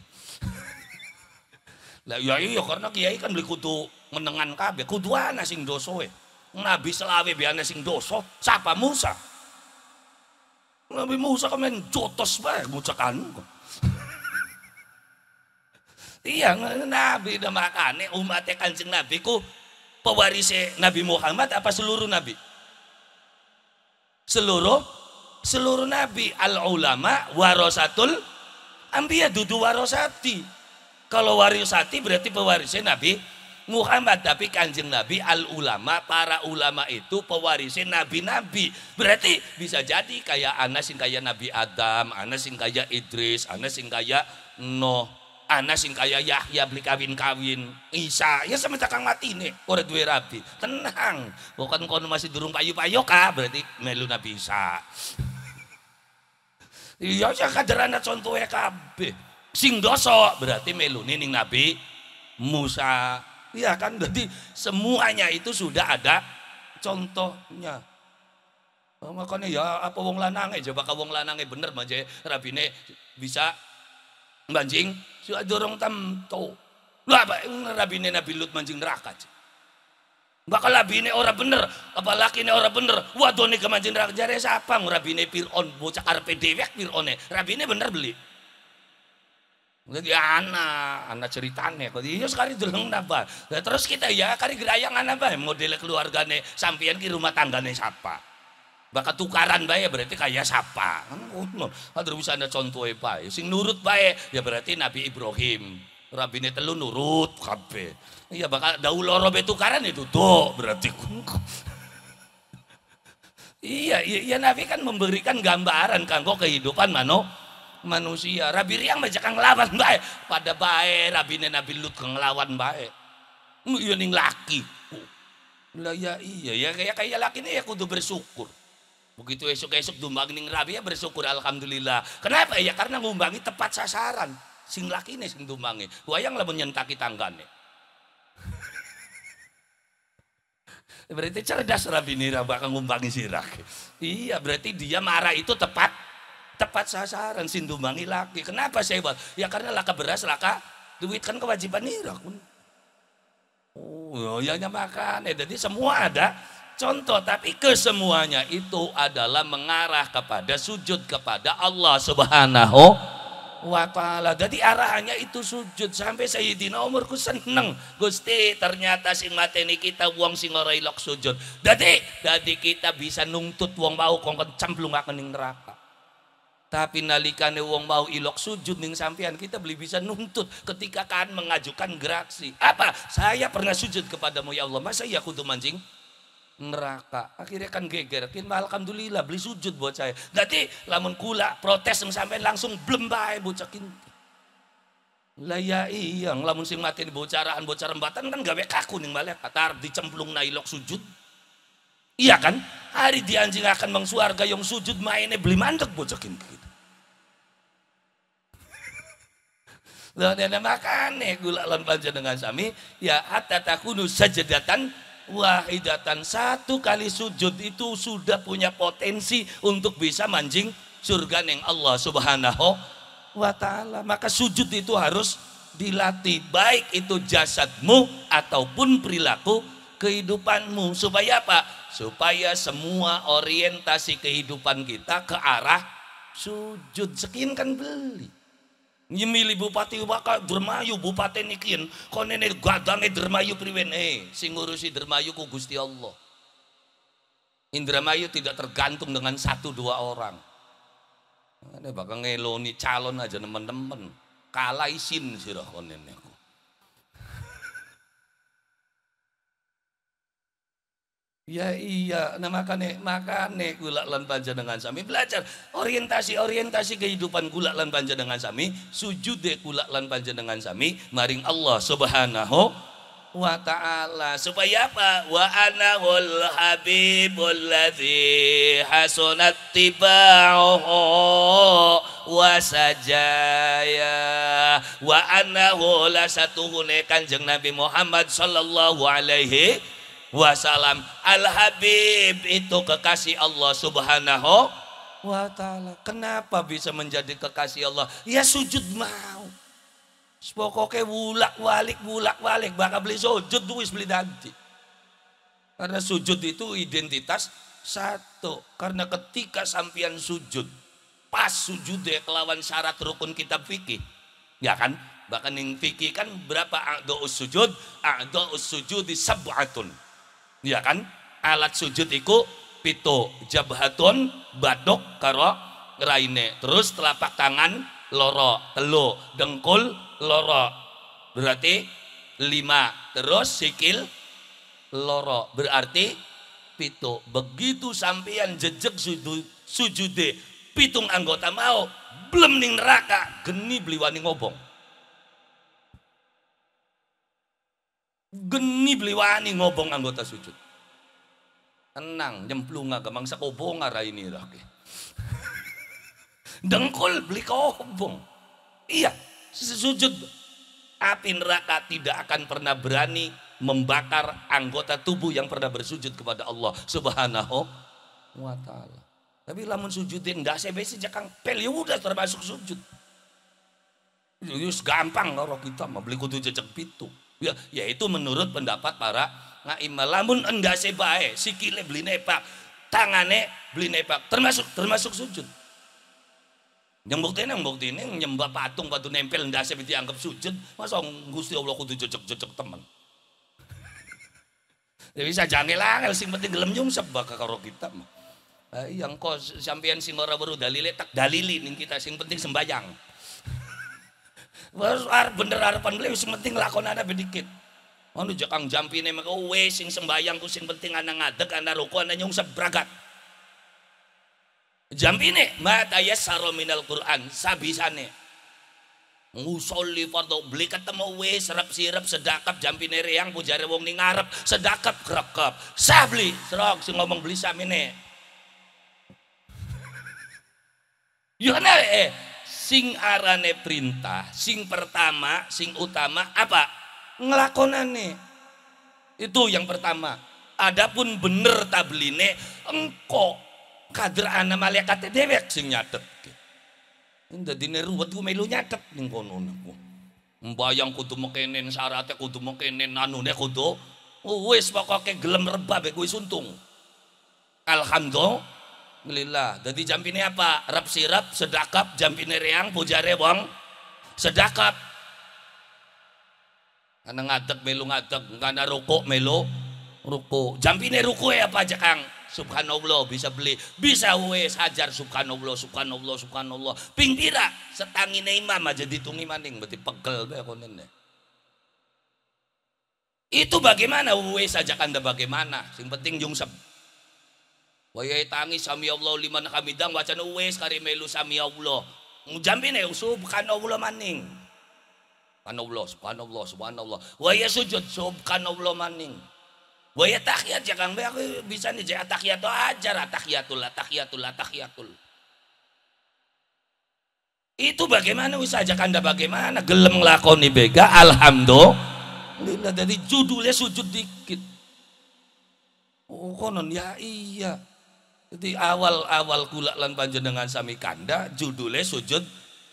lah ya iya karena kiai kan beli kutu menengan kabe kutu sing dosa Nabi selawe biana sing dosa siapa Musa Nabi Musa yang jotos bae mucakan. iya, Nabi makan. makane umatnya kancing Nabi ku pewarisnya Nabi Muhammad apa seluruh Nabi? Seluruh seluruh Nabi al ulama warosatul ambia dudu warosati, Kalau warisati berarti pewarisnya Nabi Muhammad tapi kanjeng Nabi al ulama para ulama itu pewarisin nabi-nabi berarti bisa jadi kayak Anas sing kayak Nabi Adam Anas sing kayak Idris Anas sing kayak Noh Anas sing kayak Yahya beli kawin-kawin Isa ya sama cakang mati nih orang dua rabi tenang bukan kau masih durung payu-payu kah berarti melu Nabi Isa iya ya kaderana contohnya kabeh sing dosok berarti melu nining Nabi Musa Iya kan? Jadi semuanya itu sudah ada contohnya. Oh, makanya ya apa wong lanang aja bakal wong lanang bener aja rabine bisa mancing sudah dorong tamto. Lah apa rabine Nabi Lut mancing neraka. Aja. Bakal rabine ora bener, apa ini ora bener. Waduh ke mancing neraka jare siapa? pir on bocah arepe dewek Firaune. Rabine bener beli. Jadi iya, anak, anak ceritanya. Kau dia sekali dulu napa. terus kita ya kari gerayangan apa model keluargane sampean ki rumah tanggane siapa. Bakal tukaran bae berarti kaya siapa. Kan ngono. Ada bisa ada contohe bae. Sing nurut bae ya berarti Nabi Ibrahim. Rabine telu nurut kabeh. Iya bakal daul loro tukaran itu ya tuh berarti. iya, iya, iya Nabi kan memberikan gambaran kanggo kehidupan mano manusia. Rabi Riang mah jangan ngelawan baik. Pada baik Rabi Nabi Lut ngelawan baik. Iya ning laki. Lah ya iya ya kayak kayak laki ini ya kudu bersyukur. Begitu esok-esok dumbang ning Rabi ya bersyukur alhamdulillah. Kenapa ya karena ngumbangi tepat sasaran. Sing laki ini sing dumbangi. Wayang lah menyentaki tanggane. berarti cerdas Rabi Nira bakal ngumbangi si Iya berarti dia marah itu tepat tepat sasaran sindumbangi laki. Kenapa saya buat? Ya karena laka beras, laka duit kan kewajiban kun Oh, ya makan. ya, ya Jadi semua ada contoh, tapi kesemuanya itu adalah mengarah kepada sujud kepada Allah Subhanahu wa ta'ala. Jadi arahannya itu sujud sampai Sayyidina Umar seneng. Gusti, ternyata sing mateni kita wong sing ora ilok sujud. Jadi, jadi kita bisa nuntut wong mau kongkon cemplung akan ning neraka. Tapi nalikane wong mau ilok sujud ning sampean kita beli bisa nuntut ketika kan mengajukan geraksi. Apa? Saya pernah sujud kepadamu ya Allah. Masa iya kudu mancing? neraka akhirnya kan geger kin alhamdulillah beli sujud buat saya nanti lamun kula protes sampai langsung blem bae bocah lah ya iya lamun sing mati bocaraan bocah rembatan kan gawe kaku ning malaikat tar dicemplung nailok sujud Iya kan? Hari di anjing akan mengsuarga yang sujud mainnya beli mandek bojokin begitu. Lah dana makane gula lan dengan sami ya atatakunu sajadatan wahidatan satu kali sujud itu sudah punya potensi untuk bisa mancing surga neng Allah Subhanahu wa taala. Maka sujud itu harus dilatih baik itu jasadmu ataupun perilaku kehidupanmu supaya apa? supaya semua orientasi kehidupan kita ke arah sujud sekian kan beli nyemili bupati bakal dermayu bupati nikin konene gadange dermayu priwen eh si ngurusi dermayu ku Gusti Allah Indramayu tidak tergantung dengan satu dua orang ini bakal ngeloni calon aja teman-teman kalah isin sirah konene Ya iya, nah makane makane gula lan panjenengan sami belajar orientasi-orientasi kehidupan gula lan dengan sami, sujud de gula lan panjenengan sami maring Allah Subhanahu wa taala. Supaya apa? Wa anahul habibul ladzi tibahu wa sajaya wa anahu la satuhune kanjeng Nabi Muhammad sallallahu alaihi Wassalam Al-Habib itu kekasih Allah subhanahu wa ta'ala. Kenapa bisa menjadi kekasih Allah? Ya sujud mau. Sepokoknya bulak walik bulak walik. Bakal beli sujud duis beli nanti. Karena sujud itu identitas satu. Karena ketika sampian sujud. Pas sujud ya kelawan syarat rukun kitab fikih. Ya kan? Bahkan yang fikih kan berapa a'do'us sujud? A'do'us sujud di sab'atun ya kan alat sujud itu pitu jabhatun badok karo raine terus telapak tangan loro telu dengkul loro berarti lima terus sikil loro berarti pitu begitu sampean jejak sujud sujude pitung anggota mau belum ning neraka geni beliwani ngobong Geni beli beliwani ngobong anggota sujud. Tenang, nyemplung agak mangsa kobong arah ini. Okay. Dengkul beli kobong. Iya, sujud api neraka tidak akan pernah berani membakar anggota tubuh yang pernah bersujud kepada Allah subhanahu wa ta'ala. Tapi lamun sujudin ndak saya besi jakang pel ya udah termasuk sujud. Yus gampang orang kita mah beli kudu jejak pitu. Ya, yaitu menurut pendapat para ngaimah lamun enggak sebae eh, sikile beli nepak tangane beli nepak termasuk termasuk sujud yang bukti yang bukti ini nyembah patung batu nempel enggak sih dianggap sujud masa gusti allah kudu jejak jejak teman ya bisa jangil angel sing penting gelem nyungsep bakal karo kita mah yang kau sampean sing ora baru dalile tak dalili ning kita sing penting sembayang Wes bener harapan beli wis penting lakonane bedikit. Anu Kang jampine mek wis sing sembayang ku sing penting ana ngadeg ana ruku ana nyung sebragat. Jampine ma saro minal Quran sabisane. Ngusoli fardu beli ketemu wis serap sirap sedakap jampine riang, pujare wong ning ngarep sedakap grekep. Sah beli serok sing ngomong beli samine. Yo ana eh sing arane perintah sing pertama sing utama apa ngelakonane itu yang pertama adapun bener tabline engko kader ana malaikat dewek sing nyatet ini ruwet gue melu nyatet nih kono niku mbayang kudu mekenen syaratnya kudu mekenen nih kudu wes pokoke gelem rebab gue suntung alhamdulillah Alhamdulillah. Jadi ini apa? Rap sirap, sedakap, ini reang, pujare bong. Sedakap. Karena ngadeg melu ngadeg, karena ruko melu ruko. ini ruko ya apa aja kang? Subhanallah bisa beli, bisa wes hajar Subhanallah, Subhanallah, Subhanallah. Pinggira setangi imam aja ditungi maning, berarti pegel be konene. Ya. Itu bagaimana wes aja anda bagaimana? Sing penting jungsep wayai tangi sami Allah liman hamidang wacana uwes kari melu sami Allah ngujamin ya subhanallah maning Allah subhanallah subhanallah waya sujud subhanallah maning waya takiat ya kang aku bisa nih jaya takiat tuh oh, ajar ah, tahiyatul ah, tahiyatul ah, tahiyatul itu bagaimana bisa aja kanda bagaimana gelem ngelakoni bega alhamdulillah dari judulnya sujud dikit oh konon ya iya jadi awal-awal kula lan panjenengan sami kanda judulnya sujud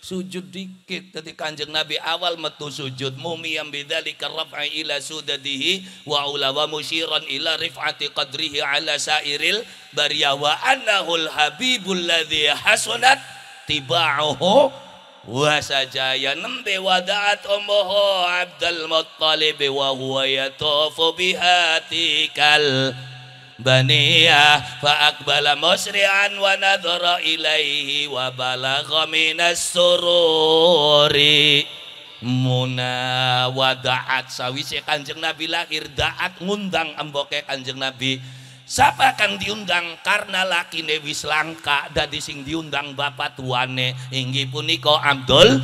sujud dikit Jadi kanjeng Nabi awal metu sujud mumi yang bidali di ila sudadihi wa ula wa musyiran ila rif'ati qadrihi ala sairil barya wa habibul ladhi hasunat tiba'uhu wa sajaya nembe wada'at ummuhu Abdal muttalib wa huwa yatufu bihatikal baniya fa aqbala musri'an wa nadhara ilaihi wa balagha minas sururi muna wa da'at sawise kanjeng nabi lahir da'at ngundang emboke kanjeng nabi Siapa kan diundang karena laki wis langka dadi sing diundang bapak tuane inggi puniko Abdul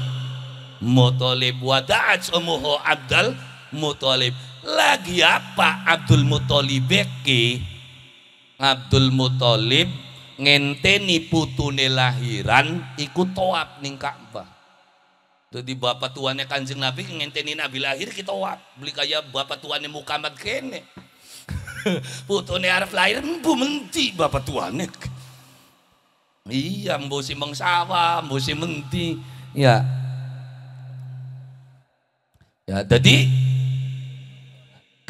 Muthalib wa da'at umuhu Abdul Muthalib lagi apa Abdul Muthalib ki Abdul Muthalib ngenteni putune lahiran iku toab ning Ka'bah. Jadi bapak tuannya kanjeng Nabi ngenteni Nabi lahir kita toab. Beli kaya bapak tuannya Muhammad kene. putune arep lahir mbu menti bapak tuannya. Iya mbu si mengsawa, mbu si menti. Ya. Ya, jadi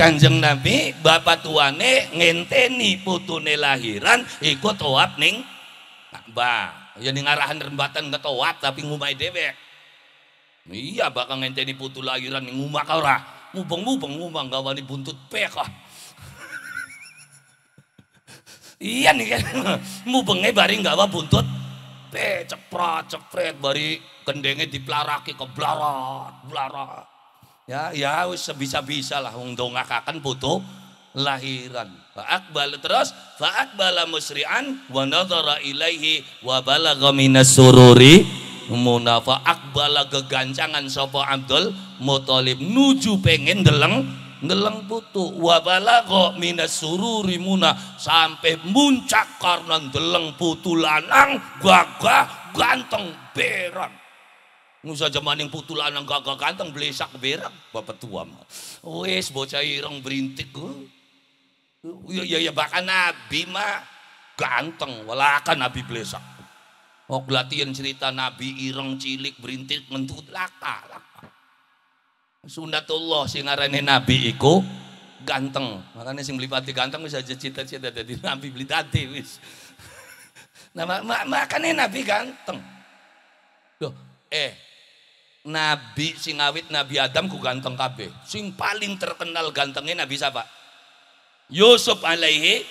Kanjeng Nabi bapak tuane ngenteni putune lahiran ikut toap ning Ka'bah. Ya ning arahan rembatan ke toap tapi ngumai dewe. Iya bakal ngenteni putu lahiran ning ngumak ora. Mubeng-mubeng ngumah gawani buntut pek ah. iya nih kan. Mubenge bari gawa buntut pe ceprat cepret bari kendenge diplaraki ke blarat blarat Ya, ya wis bisa-bisa lah wong dongakaken butuh lahiran. Fa'akbal terus fa'akbala musri'an wa nadhara ilaihi wa balagha minas sururi muna akbala gegancangan sapa Abdul Muthalib nuju pengen deleng deleng putu wa balagha minas sururi muna sampai muncak karena deleng putu lanang gagah ganteng berang. Nusa yang putul ang gagak kantang blesak berak bapak tua mah. Wes bocah ireng berintik ku. Ya ya ya bahkan nabi mah ganteng walakan nabi blesak. Oh latihan cerita nabi ireng cilik berintik mentut laka laka. Sunatullah sing ngarane nabi iku ganteng. Makanya sing melipati ganteng bisa aja cita-cita dari nabi belitati wis. Nah, makanya nabi ganteng. Loh, eh nabi sing awit Nabi Adam ku ganteng kabeh. Sing paling terkenal gantengnya Nabi siapa? Yusuf alaihi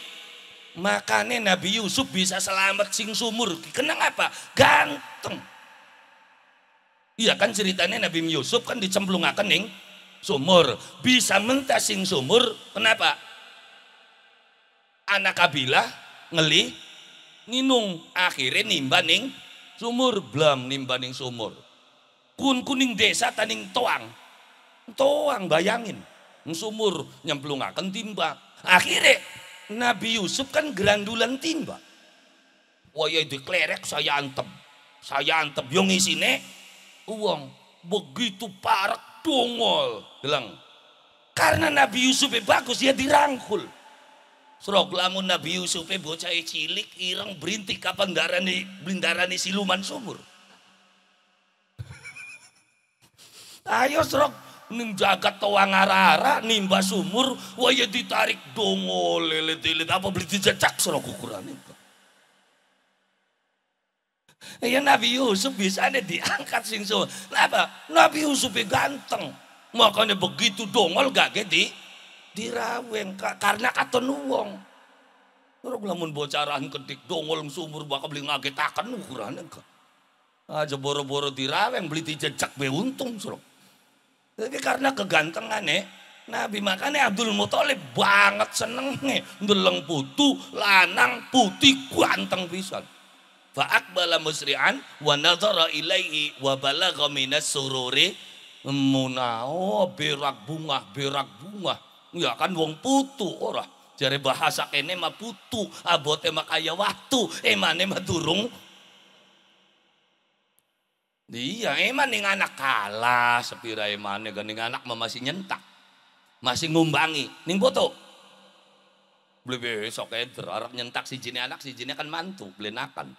makane Nabi Yusuf bisa selamat sing sumur. Kenang apa? Ganteng. Iya kan ceritanya Nabi Yusuf kan dicemplung ning sumur. Bisa mentas sing sumur. Kenapa? Anak kabilah ngeli nginung akhirnya nimbaning sumur blam nimbaning sumur kun kuning desa taning toang toang bayangin sumur nyemplung akan timba akhirnya Nabi Yusuf kan gerandulan timba waya diklerek saya antem saya antem yang isine uang begitu parek dongol bilang karena Nabi Yusuf e bagus dia ya dirangkul Serok lamun Nabi Yusuf e bocah e cilik ireng berintik kapan darani blindarani siluman sumur. Ayo serok ning jagat arara ara nimba sumur waya ditarik dongo lelet-lelet apa beli dijejak serok ukuran itu. Ya Nabi Yusuf bisa diangkat sing sumur. Kenapa? Nabi Yusuf ganteng. Makanya begitu dongol gak gede diraweng karena katon nuwong Orang lamun bocaran kedik dongol sumur bakal beli ngagetakan ukurannya. Aja boro-boro diraweng beli dijejak be untung suruh. Tapi karena kegantengan ya, Nabi makanya eh, Abdul Muthalib banget seneng nih, eh, ndeleng putu, lanang putih ganteng pisan. Fa'akbala musri'an wa nazara ilaihi wa balagha minas sururi munao berak bunga berak bunga ya kan wong putu ora jare bahasa kene mah putu abote mah kaya watu emane mah durung Iya, emang nih anak kalah sepira gak nih anak masih nyentak. Masih ngumbangi nih foto. Beli besok eder orang nyentak si jinnya anak si jinnya kan mantu, beli nakan.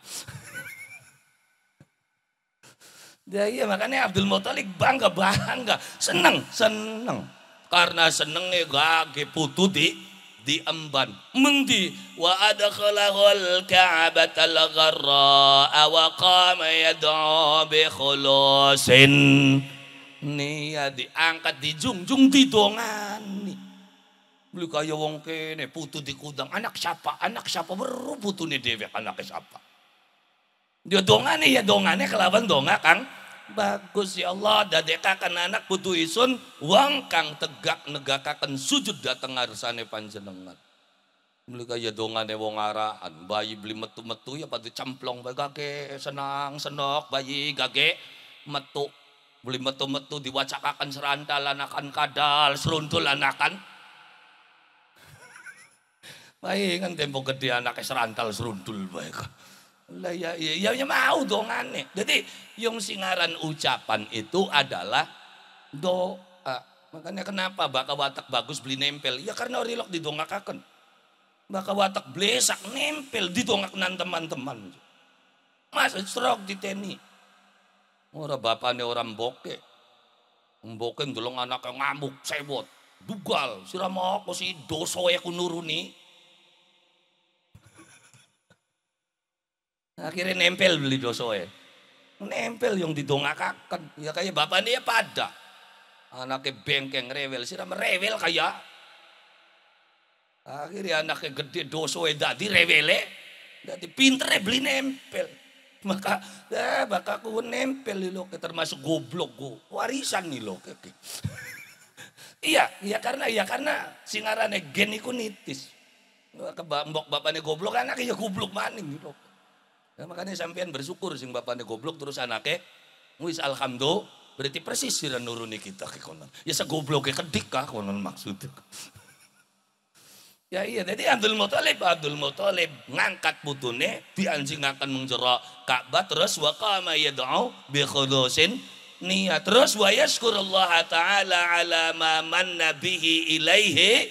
ya iya makanya Abdul Muthalib bangga bangga, seneng seneng. Karena seneng ya gak putu di di diemban mendi wa adkhalahul ka'batal gharra wa qama yad'u bi khulusin ya diangkat dijungjung didongani beli kaya wong kene putu dikudang anak siapa anak siapa beru nih dhewe anak siapa dia dongane ya dongane kelawan donga kang bagus ya Allah dadekakan anak butuh isun wang kang tegak negakakan sujud dateng arsane panjenengan beli kaya dongane wong arahan, bayi beli metu-metu ya pada camplong bayi gage senang senok bayi gage metu beli metu-metu diwacakakan serantal anakan kadal seruntul anakan bayi kan tempo gede anaknya serantal seruntul bayi kan. Lah ya ya, ya, ya mau aneh. Jadi yang singaran ucapan itu adalah doa. Makanya kenapa bakal watak bagus beli nempel? Ya karena rilok kaken. Bakal watak blesak nempel nan teman-teman. Mas strok di teni. Ora bapane orang boke. Mboke ndelok anak ngamuk sewot. Dugal siram aku si doso ya nuruni. Akhirnya nempel beli ya. Nempel yang didongakakan. Ya kayak bapak dia pada. Anaknya bengkeng rewel. Sira rewel kayak. Akhirnya anaknya gede dosoe ya, dadi rewele. Dadi pinter beli nempel. Maka, eh, maka aku nempel nih loh. termasuk goblok go. Warisan nih loh iya, iya karena, iya karena singarane geniku nitis. kebambok bapaknya goblok, anaknya ya goblok maning nih loh. Ya, makanya sampean bersyukur sing bapaknya goblok terus anaknya muis alhamdulillah berarti persis sira nuruni kita ke konon. Ya segobloknya kedik kah konon maksudnya. Ya iya, jadi Abdul Muthalib, Abdul Muthalib ngangkat putune akan menjerok Ka'bah terus wa qama yad'u bi khudusin niat terus wa yashkurullaha ta'ala ala ma manna bihi ilaihi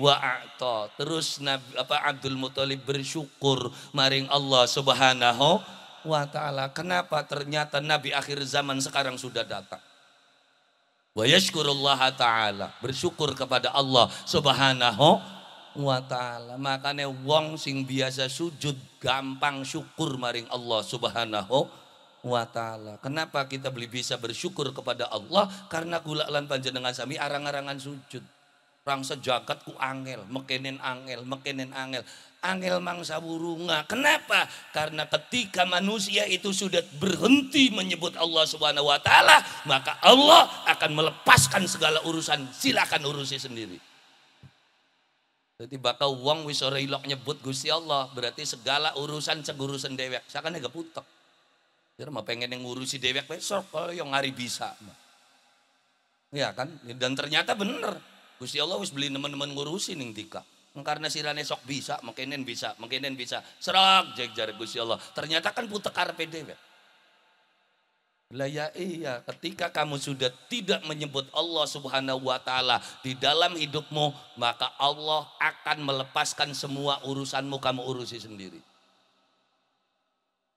wa'ata. Terus Nabi apa Abdul Muthalib bersyukur maring Allah Subhanahu wa taala. Kenapa ternyata nabi akhir zaman sekarang sudah datang? Wa yashkurullah taala, bersyukur kepada Allah Subhanahu wa ta'ala makanya wong sing biasa sujud gampang syukur maring Allah subhanahu wa ta'ala kenapa kita beli bisa bersyukur kepada Allah karena gula lan panjenengan sami arang-arangan sujud Rang sejagat ku angel, mekenin angel, mekenin angel. Angel mangsa burunga. Kenapa? Karena ketika manusia itu sudah berhenti menyebut Allah Subhanahu wa taala, maka Allah akan melepaskan segala urusan. Silakan urusi sendiri. Jadi bakal uang wis ora ilok nyebut Gusti Allah, berarti segala urusan segurusan dewek. kan agak putek. Jadi mah pengen yang ngurusi dewek besok kalau yang hari bisa. Ya kan? Dan ternyata bener. Gusti Allah wis beli teman-teman ngurusin ning tika. Karena sirane sok bisa, makinin bisa, makinin bisa. Serak jek jare Gusti Allah. Ternyata kan putek karepe dhewe. Lah ya iya, ketika kamu sudah tidak menyebut Allah Subhanahu wa taala di dalam hidupmu, maka Allah akan melepaskan semua urusanmu kamu urusi sendiri.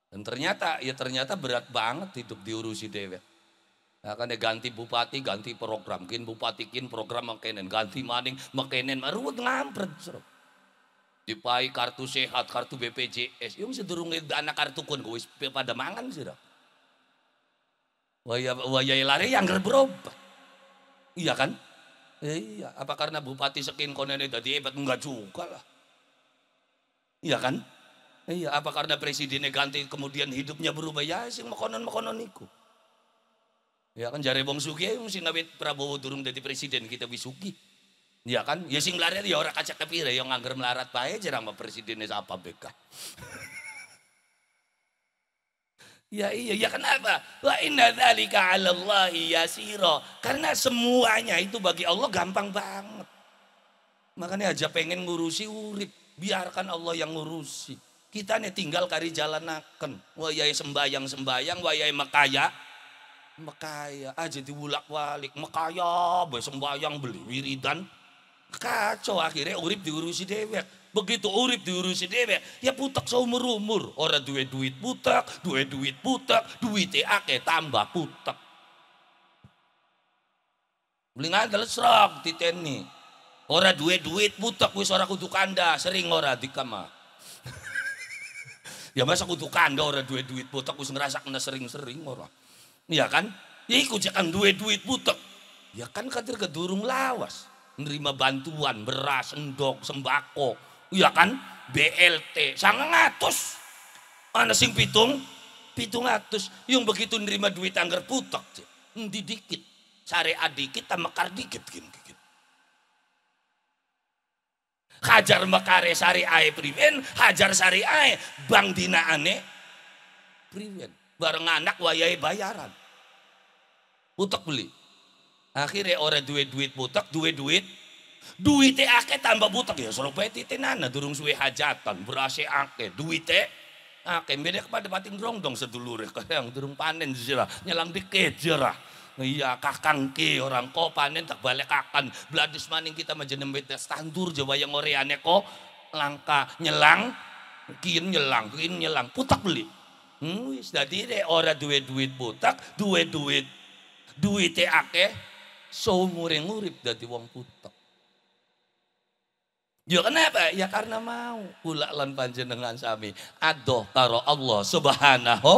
Dan ternyata ya ternyata berat banget hidup diurusi dewek. Ya kan ganti bupati, ganti program, kin bupati kin program makanan ganti maning makenen, ruwet ngampret. Dipai kartu sehat, kartu BPJS, yang sedurunge anak kartu kun. gue pada mangan sih, Waya waya lari yang berubah. Iya kan? Eh, iya, apa karena bupati sekin itu tadi hebat enggak juga lah. Iya kan? Eh, iya, apa karena presidennya ganti kemudian hidupnya berubah ya sih makonon makonon ikut. Ya kan jare wong sugih mesti ngawit Prabowo durung jadi presiden kita wis sugih. Ya kan? Ya sing larat ya ora kacak kepire ya ngangger melarat bae jare sama presidennya apa beka. Ya iya, ya kenapa? Wa inna dzalika 'ala Allah yasira. Karena semuanya itu bagi Allah gampang banget. Makanya aja pengen ngurusi urip, biarkan Allah yang ngurusi. Kita nih tinggal kari jalanaken. Wayai sembayang-sembayang, wayai makaya Mekaya aja ah, diulak walik Mekaya sembayang beli wiridan kacau akhirnya urip diurusi dewek begitu urip diurusi dewek ya putak seumur umur orang duit duit putak duit duit putak duit akeh tambah putak beli ngandel di titeni orang duit duit putak wis orang kudu kanda sering orang di kamar ah. ya masa kudu kanda orang duit duit putak wis ngerasa kena sering sering orang Iya kan? Ya ikut jangan ya duit-duit butek. Ya kan kadir kedurung lawas. menerima bantuan, beras, endok, sembako. Iya kan? BLT, sangat ngatus. Mana sing pitung? Pitung ngatus. Yang begitu nerima duit anggar butek, Ndi dikit. adik kita tamekar dikit. Gini, gini. Hajar mekare ae priwen, hajar ae bang dina ane priwen bareng anak wayai bayaran. butek beli. Akhirnya orang duit-duit butak, duit-duit. Duitnya akeh tambah butak. Ya suruh peti tenana, durung suwe hajatan, berasnya akeh. Duitnya akeh. Beda kepada pating dong sedulur. yang durung panen jerah, nyelang dikit jerah. Iya kakang ke orang kau panen tak balik akan. Beladis maning kita menjadi beda standur jawa yang oreane kau langka nyelang. kian nyelang, kian nyelang. Putak beli. Hmm, wis dadi nek ora duwe duit butak, duwe duit duwite akeh seumure ngurip dadi wong butak. Ya kenapa? Ya karena mau kula lan panjenengan sami adoh karo Allah Subhanahu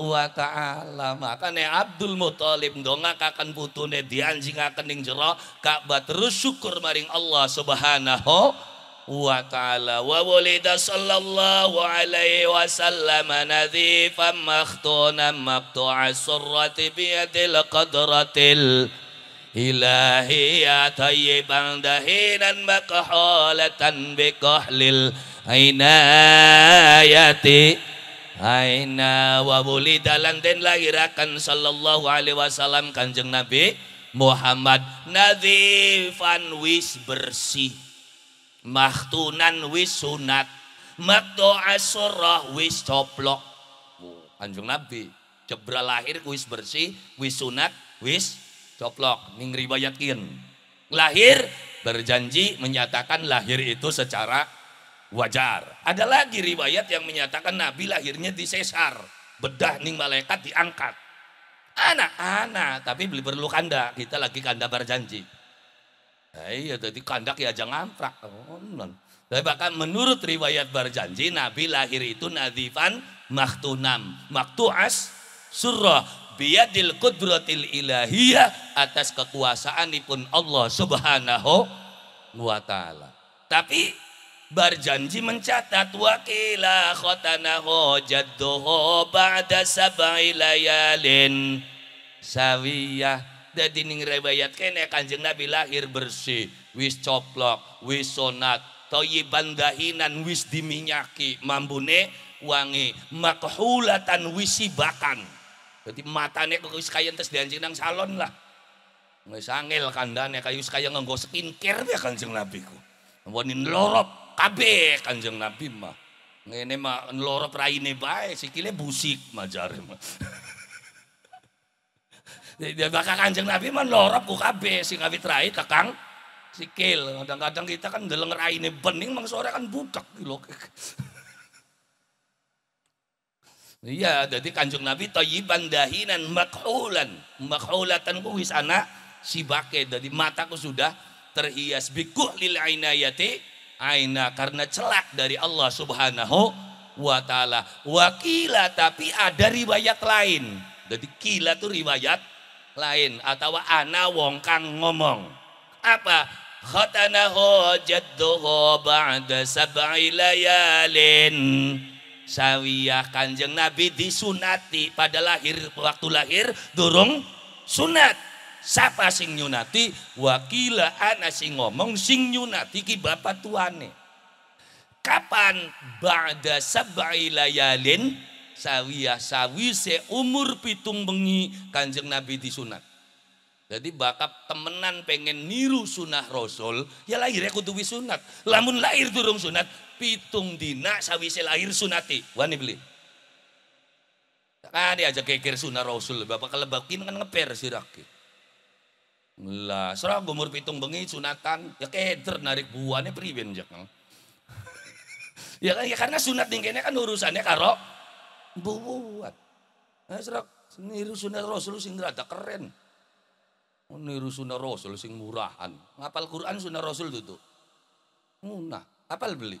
wa taala. ne Abdul Muthalib ne, dianjing akan yang jero Ka'bah terus syukur maring Allah Subhanahu wa ta'ala wa wulida sallallahu alaihi wa sallam nadhifan makhtunan maktu'a surrati biyadil qadratil إلهي طيبا دهينا مكحولة بكحل العناية Aina wa dalan landin lahirakan sallallahu alaihi wasallam kanjeng Nabi Muhammad nadhifan wis bersih Mahtunan wis sunat, makto surah wis coplok. Anjung Nabi, jebra lahir wis bersih, wis sunat, wis coplok. Ning riwayatkin. Lahir berjanji menyatakan lahir itu secara wajar. Ada lagi riwayat yang menyatakan Nabi lahirnya di sesar. Bedah ning malaikat diangkat. Anak-anak, tapi beli perlu kanda. Kita lagi kanda berjanji. Nah, iya, jadi kandak ya jangan prak. Oh, bahkan menurut riwayat Barjanji, Nabi lahir itu nadifan maktunam, maktuas surah biadil kudratil ilahiyah atas kekuasaan pun Allah subhanahu wa ta'ala. Tapi Barjanji mencatat wakila khotanahu jadduhu ba'da sabai layalin sawiyah dining riwayat kene kanjeng Nabi lahir bersih wis coplok wis sonat toyiban dahinan wis diminyaki mambune wangi makhulatan wis sibakan jadi matane kok wis kaya tes dianjing nang salon lah wis angel kandane kayu kaya nganggo skincare ya kanjeng Nabi ku wani nlorop kabeh kanjeng Nabi mah ngene mah rai raine bae sikile busik majare mah bakal kanjeng Nabi mah lorop ku kabeh sing kawit rai kakang sikil. Kadang-kadang kita kan deleng raine bening mang sore kan budak gitu lho. Iya, jadi kanjeng Nabi toyiban dahinan makhulan. Makhulatan ku wis anak sibake. Jadi mataku sudah terhias bikuh lil ainayati aina karena celak dari Allah Subhanahu wa taala. Wakila tapi ada riwayat lain. Jadi kila itu riwayat lain atau ana wong kang ngomong apa khatanahu jadduhu ba'da sab'i layalin sawiyah kanjeng nabi disunati pada lahir waktu lahir durung sunat siapa sing nyunati wakila ana sing ngomong sing nyunati ki bapak tuane kapan ba'da sab'i layalin sawiyah se umur pitung bengi kanjeng nabi disunat jadi bakap temenan pengen niru sunah rasul ya lahir aku tuh sunat lamun lahir durung sunat pitung dina sawi se lahir sunati wani beli dia aja kekir sunah rasul bapak kelebakin kan ngeper si siraki lah serang umur pitung bengi sunatan ya keder narik buahnya priben ya kan ya karena sunat tingginya kan urusannya karo buat. Nah, eh, serak niru sunnah Rasul sing rada keren. Oh, niru sunnah Rasul sing murahan. Ngapal Quran sunnah Rasul itu, Munah, apal beli.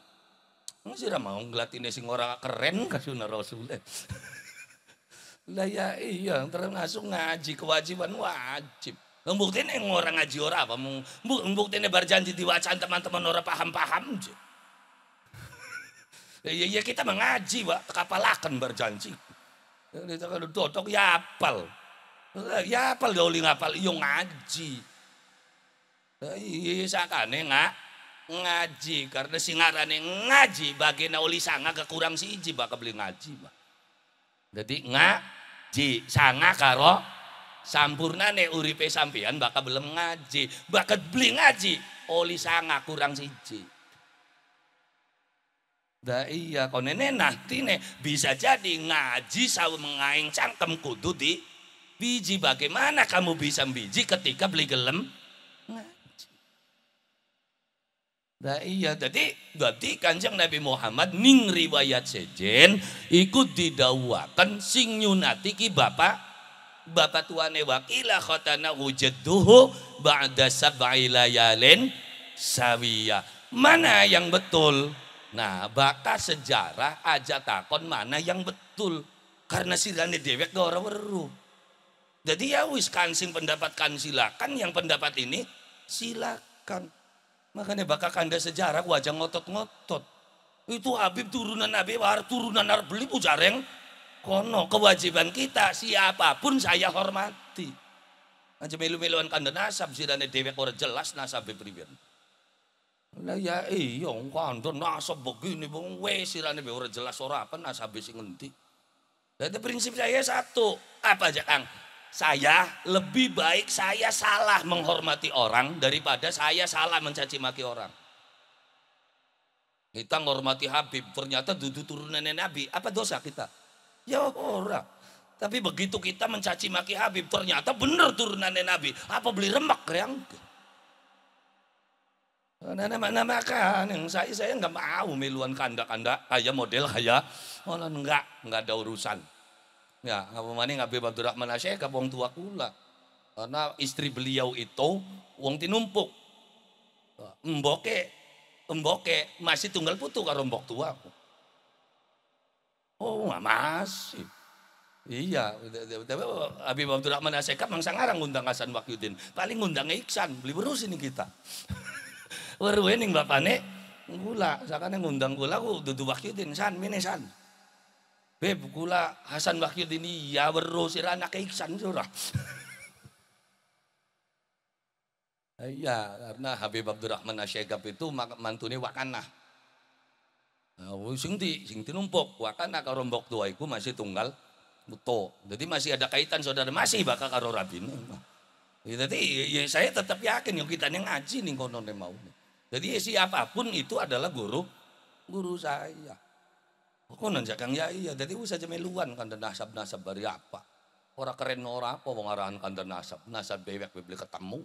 Nggak mau ngelatine sing ora keren ke sunnah Rasul. Lah ya iya, termasuk ngaji kewajiban wajib. Mbuktinya orang ngaji ora apa? Mbuktinya berjanji diwacan teman-teman ora paham-paham. Eh, ya, ya kita mengaji, Pak. Tekapalakan berjanji. Eh, kita kalau dotok ya apal. Eh, ya apal gauli ngapal, yo iya, ngaji. Iya, iya sakane nggak ngaji karena singarane ngaji bagi nauli sanga kekurang siji bakal beli ngaji mah. Jadi ngaji sanga karo sampurna nih uripe sampian bakal belum ngaji bakal beli ngaji oli sanga kurang siji. Da iya kau nenek nanti nih bisa jadi ngaji sawu mengaing cangkem kudu di biji bagaimana kamu bisa biji ketika beli gelem Dah Da iya jadi berarti kanjeng Nabi Muhammad ning riwayat sejen ikut didawakan sing nyunati ki bapak bapak tuane wakila khotana wujudduhu ba'da sab'i ilayalen sawiya. Mana yang betul? Nah, bakal sejarah aja takon mana yang betul. Karena silane dewek ke orang weru. Jadi ya wis kansing pendapat kan silakan, yang pendapat ini silakan. Makanya bakal kanda sejarah wajah ngotot-ngotot. Itu Habib turunan Habib, war turunan Arbeli pujareng kono. Kewajiban kita siapapun saya hormati. Aja melu-meluan kanda nasab sirane dewek orang jelas nasab pribadi. Lah ya iya wong kandon nasab begini wong wis sirane be ora jelas ora apa nasab sing ngendi. Jadi prinsip saya satu, apa aja Kang? Saya lebih baik saya salah menghormati orang daripada saya salah mencaci maki orang. Kita menghormati Habib, ternyata duduk turunan Nabi. Apa dosa kita? Ya ora. Tapi begitu kita mencaci maki Habib, ternyata benar turunan Nabi. Apa beli remak enggak. Nama-nama yang saya saya nggak mau miluan kanda-kanda ayah model ayah oh enggak enggak ada urusan. Ya, apa mana nggak bebas mana kau kapong tua kula. Karena istri beliau itu uang tinumpuk. emboke emboke masih tunggal putu karo mbok tua aku. Oh, nggak masih. Iya, tapi Habib Abdurrahman Asyik mangsa ngarang ngundang Hasan Wakyudin. Paling ngundang Iksan, beli berus ini kita. weruhe ning bapane gula, Sakane ngundang gula. ku dudu Wahyudin, san mene san. Beb gula Hasan Wahyudin ya weruh anak anak Iksan surah. Eh, iya, karena Habib Abdurrahman Asyegab itu mantune Wakanah. Nah, oh, sing di, sing numpuk. Wakanah kalau mbok tua iku masih tunggal buto. Jadi masih ada kaitan saudara masih bakal karo rabin. Jadi ya, ya saya tetap yakin yang kita yang ngaji nih konon mau. Jadi siapapun itu adalah guru guru saya. Kok kang yai ya iya, jadi usah jemeluan kan nasab nasab dari apa. Orang keren orang apa wong arahan kan nasab, nasab bebek beli ketemu.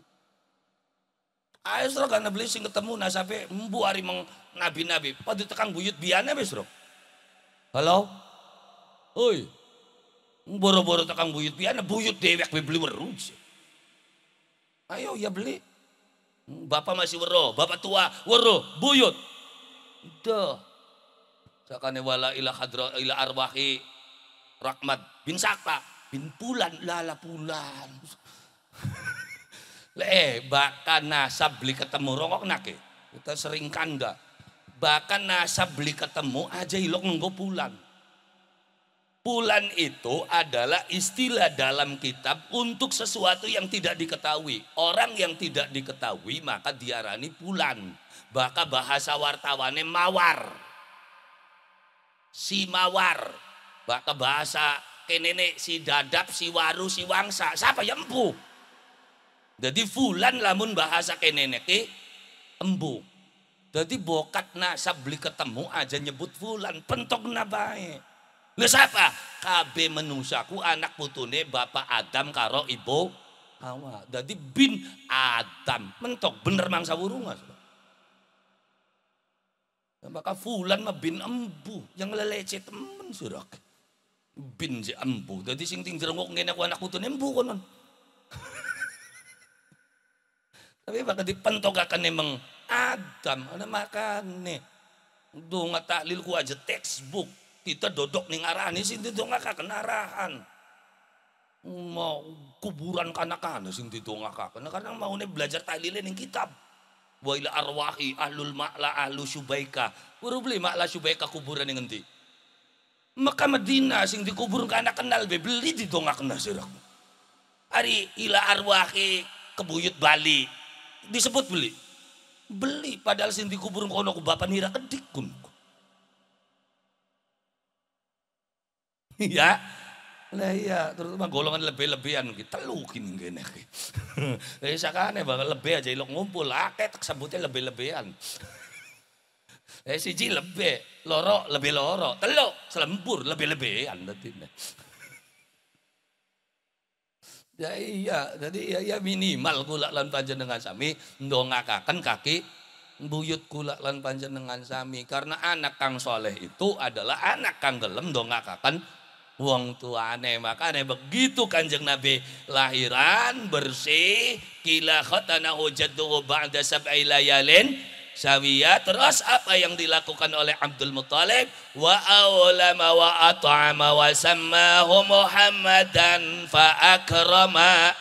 Ayo suruh karena beli sing ketemu nasab mbu hari meng nabi nabi, padu tekan buyut biannya besro. Halo, oi, boro-boro tekan buyut biannya buyut bebek beli beruji. Ayo ya beli, Bapak masih wero, bapak tua wero, buyut. Duh. Sakane wala ila hadra ila arwahi Rahmat bin Sakta bin Pulan lala Pulan. Le bahkan nasab beli ketemu rokok nake. Kita sering kanda. Bahkan nasab beli ketemu aja ilok nunggu pulang. Pulan itu adalah istilah dalam kitab untuk sesuatu yang tidak diketahui. Orang yang tidak diketahui maka diarani pulan. Bahkan bahasa wartawannya mawar. Si mawar. Bahkan bahasa kenene si dadap, si waru, si wangsa. Siapa yang empu? Jadi pulan, lamun bahasa kenene ke empu. Jadi bokat nasa beli ketemu aja nyebut pulan, Pentok nabai. Lha sapa? Kabeh menungsaku anak putune Bapak Adam karo Ibu Hawa. Jadi bin Adam mentok bener mangsa wurung Mas. Ya, Maka fulan mah bin embu yang lelece temen surak. Bin je embu. Jadi sing ting jerengok ngene aku anak putune embu konon. Tapi dipentok dipentogakan emang Adam, ada makane. Duh, nggak tahlil ku aja textbook kita dodok nih ngarahan sih itu nggak kenarahan mau kuburan kanak-kanak sing itu nggak karena mau nih belajar tahlilnya nih kitab wa arwahi ahlul ma'la ahlu syubaika baru beli ma'la syubaika kuburan yang nanti maka Medina sing dikubur kanak kenal beli di sih aku hari ila arwahi kebuyut Bali disebut beli beli padahal sing dikubur kono ku bapak nira kedikun Iya, Lah iya, terutama golongan lebih-lebihan kita gitu. telu kini ngene iki. Lah iya, sakane bakal lebih aja ilok ngumpul, akeh tak sebutnya lebih-lebihan. Eh siji lebih, loro lebih loro, telu selembur lebih-lebihan dadi. Ya iya, jadi ya, ya minimal gula lan panjenengan sami ndongakaken kaki buyut kula lan panjenengan sami karena anak kang soleh itu adalah anak kang gelem ndongakaken wong tuane makanya begitu kanjeng nabi lahiran bersih kila khatana tuh ba'da sab'i layalin sawiya terus apa yang dilakukan oleh Abdul Muthalib wa awlama wa at'ama wa sammahu Muhammadan fa akrama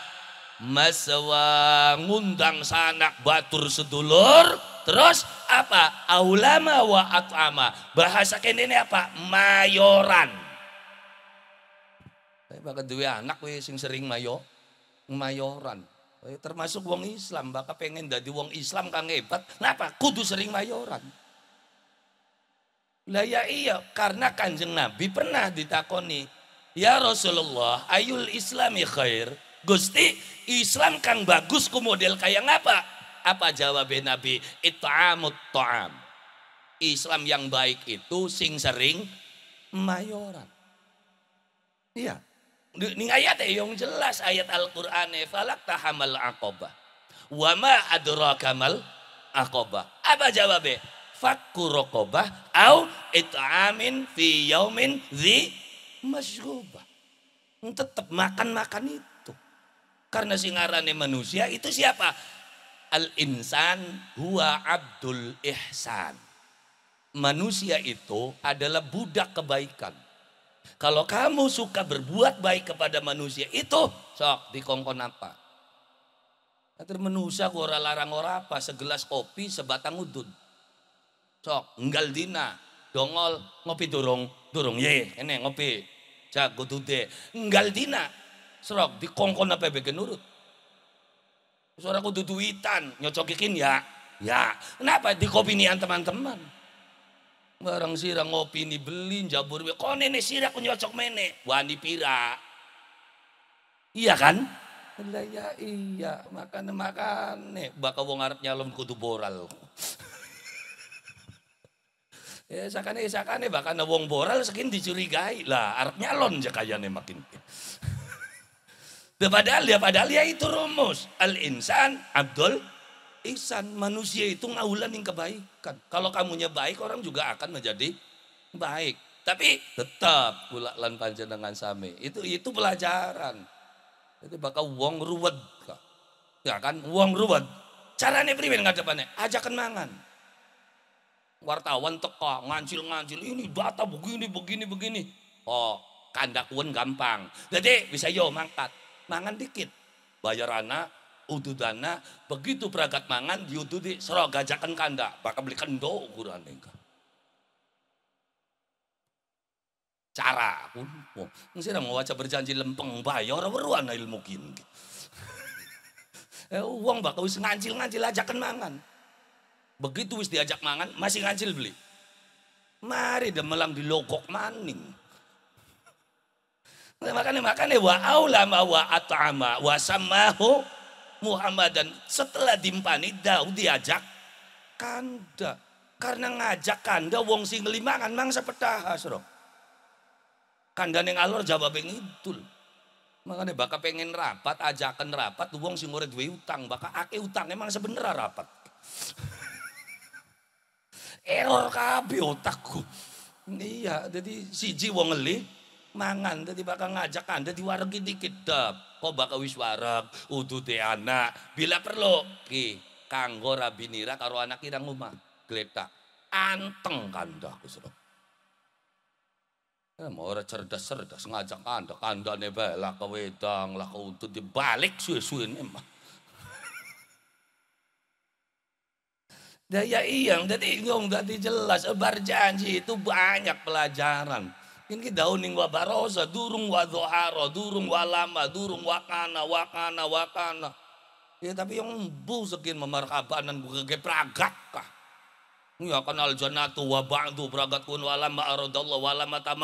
maswa ngundang sanak batur sedulur terus apa aulama wa at'ama bahasa kene ini apa mayoran Eh, bakal dua anak we sing sering mayo mayoran. Kowe eh, termasuk wong Islam, bakal pengen jadi wong Islam kang hebat. Kenapa? Kudu sering mayoran. Lah ya iya, karena Kanjeng Nabi pernah ditakoni, "Ya Rasulullah, ayul islami khair?" Gusti, Islam kang bagus ku model kayak ngapa? Apa jawab Nabi? It'amut ta'am. Islam yang baik itu sing sering mayoran. Iya. Ini ayat e yang jelas ayat Al-Qur'an e, falak tahamal akoba wama ma adraka akoba Apa jawabnya? Fakku rokoba au it'amin fi yaumin zi masyghubah. Tetap makan-makan itu. Karena singarane manusia itu siapa? Al-insan huwa abdul ihsan. Manusia itu adalah budak kebaikan kalau kamu suka berbuat baik kepada manusia itu, sok dikongkon apa? Kater menusa ora larang ora apa, segelas kopi, sebatang udun. Sok, enggal dina, dongol, ngopi durung, durung ye, ini ngopi. Jago dude, enggal dina, serok dikongkon apa begen nurut. Suara kudu duitan, nyocokikin ya, ya. Kenapa dikopinian teman-teman? Barang sirah ngopi ini beli jabur we. Kone ini sirah nyocok mene. Wani pira. Iya kan? Lah ya iya, makan makan nih, bakal wong ngarep nyalon kudu boral. ya sakane sakane bakal wong boral sekin dicurigai lah arep nyalon aja kayane makin. padahal ya padahal ya itu rumus. Al insan Abdul ihsan. Manusia itu ngaulan yang kebaikan. Kalau kamunya baik, orang juga akan menjadi baik. Tapi tetap panjang panjenengan sami. Itu itu pelajaran. Jadi bakal uang ruwet. Ya kan, uang ruwet. Caranya primin ngadepannya, ajakan mangan. Wartawan teka, ngancil-ngancil, ini data begini, begini, begini. Oh, kandak gampang. Jadi bisa yo mangkat, mangan dikit. Bayar anak, ududana begitu berangkat mangan diududi sero gajakan kanda bakal beli kendo ukuran engka cara pun oh, sih mau wajah berjanji lempeng bayar beruan ilmu kin eh, uang bakal wis ngancil ngancil ajakan mangan begitu wis diajak mangan masih ngancil beli mari demelang di logok maning makanya makanya wa aulama wa atama wa samahu Muhammad dan setelah dimpani Daud diajak kanda karena ngajak kanda wong sing limangan mangsa petah asro kanda neng alor jawab itu, makanya bakal pengen rapat ajakan rapat wong sing ngore duwe utang bakal ake utang emang sebenera rapat error kabeh otakku iya jadi siji wong ngelih mangan tadi bakal ngajak anda warung dikit dap kok bakal wis udu udute anak bila perlu ki kanggo nira karo anak irang rumah geleta anteng kanda suruh eh, mau orang cerdas cerdas ngajak anda kanda nih bela ke wedang lah ke udut dibalik suwe suwe nih mah daya iyang jadi ngomong tadi jelas eh, berjanji itu banyak pelajaran ini dauning wa barosa durung wa zuhara, durung wa lama durung wa kana wa kana wa kana ya tapi yang bu sekin memarhabanan bukan pragat kah Ya kan al jannatu wa ba'du pragat kun walama aradallah lama ta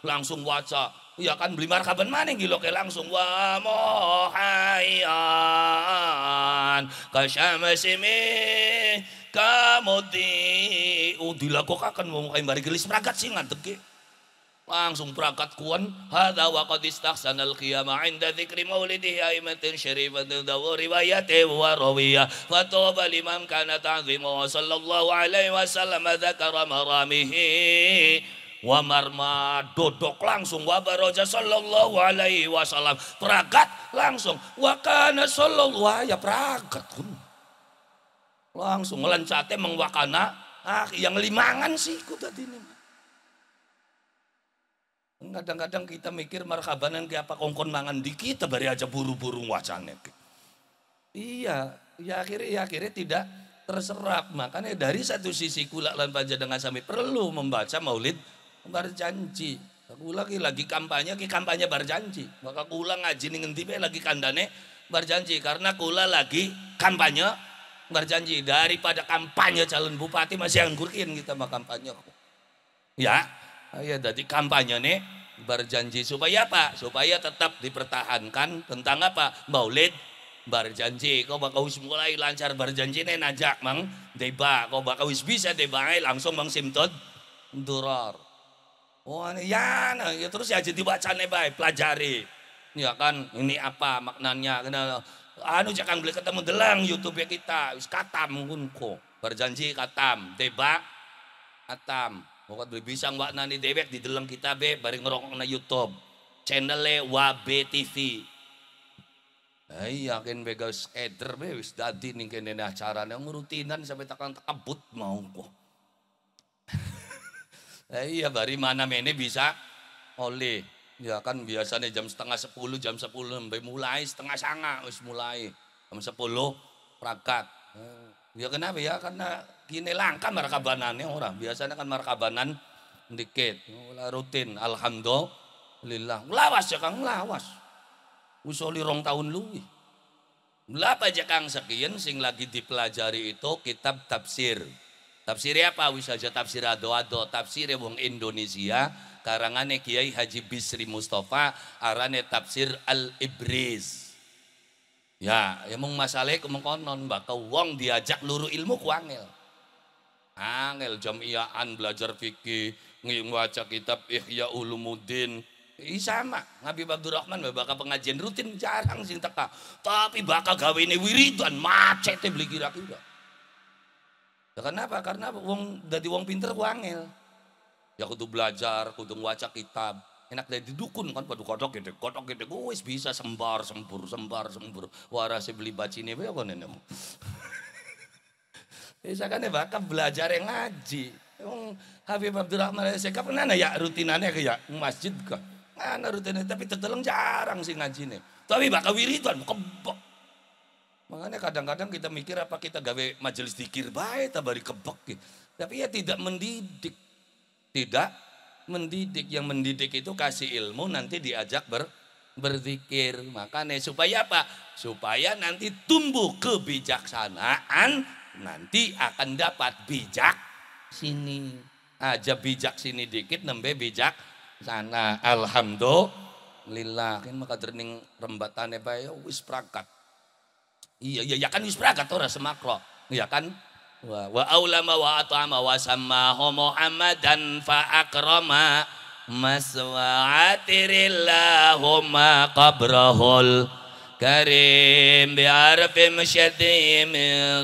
langsung waca. Ya kan beli markaban mana? maning gilok ke langsung wa mohayan kasyamsi mi kamudi. Oh uh, dilakukan mau kae bari gelis pragat sing Ya. Langsung berangkat kuan. Hada wa qad istahsana al qiyam inda dzikri maulidihi aimatin syarifatin dawu riwayat wa rawiya. Fatuba liman kana ta'zimu wa sallallahu alaihi wasallam dzakara maramihi wa marma dodok langsung wa baraja sallallahu alaihi wasallam berangkat langsung wa kana sallallahu ya kun langsung melencate mengwakana ah yang limangan sih ku tadi ini Kadang-kadang kita mikir marhabanan ke apa kongkon mangan di kita bari aja buru-buru wacane. Iya, ya akhirnya, ya akhirnya tidak terserap. Makanya dari satu sisi kula lan panjenengan sami perlu membaca maulid berjanji. Kula Aku lagi kampanye ki kampanye janji. Maka kula ngaji ning ngendi lagi kandane bar janji karena kula lagi kampanye bar janji daripada kampanye calon bupati masih angkurkin kita mah kampanye. Ya, Ya, jadi kampanye nih berjanji supaya apa? Supaya tetap dipertahankan tentang apa? Maulid berjanji. Kau bakal wis mulai lancar berjanji nih najak mang deba. Kau bakal wis bisa deba langsung mang simtod duror. Oh ya, nah, ya terus ya jadi baca nih baik pelajari. Ya kan ini apa maknanya? Kena, anu jangan beli ketemu delang YouTube kita. Wis katam ngunko berjanji katam deba katam Pokok beli nggak wak nani dewek di dalam kita be bareng ngerokok na YouTube. Channelnya Wab TV. Ay, yakin guys eder be wis dadi nih kene acara nih rutinan sampai takut takabut mau kok. iya bari mana mene bisa oleh ya kan biasanya jam setengah sepuluh jam sepuluh sampai mulai setengah sanga wis mulai jam sepuluh prakat. Hmm. Ya kenapa ya? Karena kini langka markabanannya orang. Biasanya kan markabanan dikit. rutin. Alhamdulillah. Lawas ya kang, lawas. Usoli rong tahun luwi. Berapa aja kang sekian sing lagi dipelajari itu kitab tafsir. tafsir apa? Wisaja tafsir ado-ado. yang wong Indonesia. Karangane Kiai Haji Bisri Mustafa. Arane tafsir Al-Ibris. Ya, ya mung emang mengkonon bakal wong diajak luru ilmu ku angel. jam iaan belajar fikih, ngaca kitab Ihya Ulumuddin. Ih sama, Nabi Abdurrahman bakal pengajian rutin jarang sih teka. Tapi bakal gawe ini wiridan macet ya beli kira-kira. Ya kenapa? Karena wong dari wong pinter ku angel. Ya kudu belajar, kudu waca kitab enak dari dukun kan padu kodok gitu, kodok gitu gue bisa sembar sembur sembar sembur waras beli bacine bae apa nenek bisa kan ya bakal belajar yang ngaji Wong Habib Abdurrahman saya kapan nana ya rutinannya kayak ya? masjid kan mana rutinnya tapi terdengar jarang sih ngaji nih tapi bakal wiridan kebok makanya kadang-kadang kita mikir apa kita gawe majelis dikir baik tabari gitu. tapi ya tidak mendidik tidak mendidik. Yang mendidik itu kasih ilmu nanti diajak ber, berzikir. Makanya supaya apa? Supaya nanti tumbuh kebijaksanaan nanti akan dapat bijak sini. Aja bijak sini dikit nembe bijak sana. Alhamdulillah. Kan maka terning rembatane bae wis prakat. Iya iya ya kan wis prakat ora semakro. Iya kan wa wa aulama wa atama wa sammahu muhammadan fa akrama maswa'atirillahumma qabrahul karim bi arfim syadim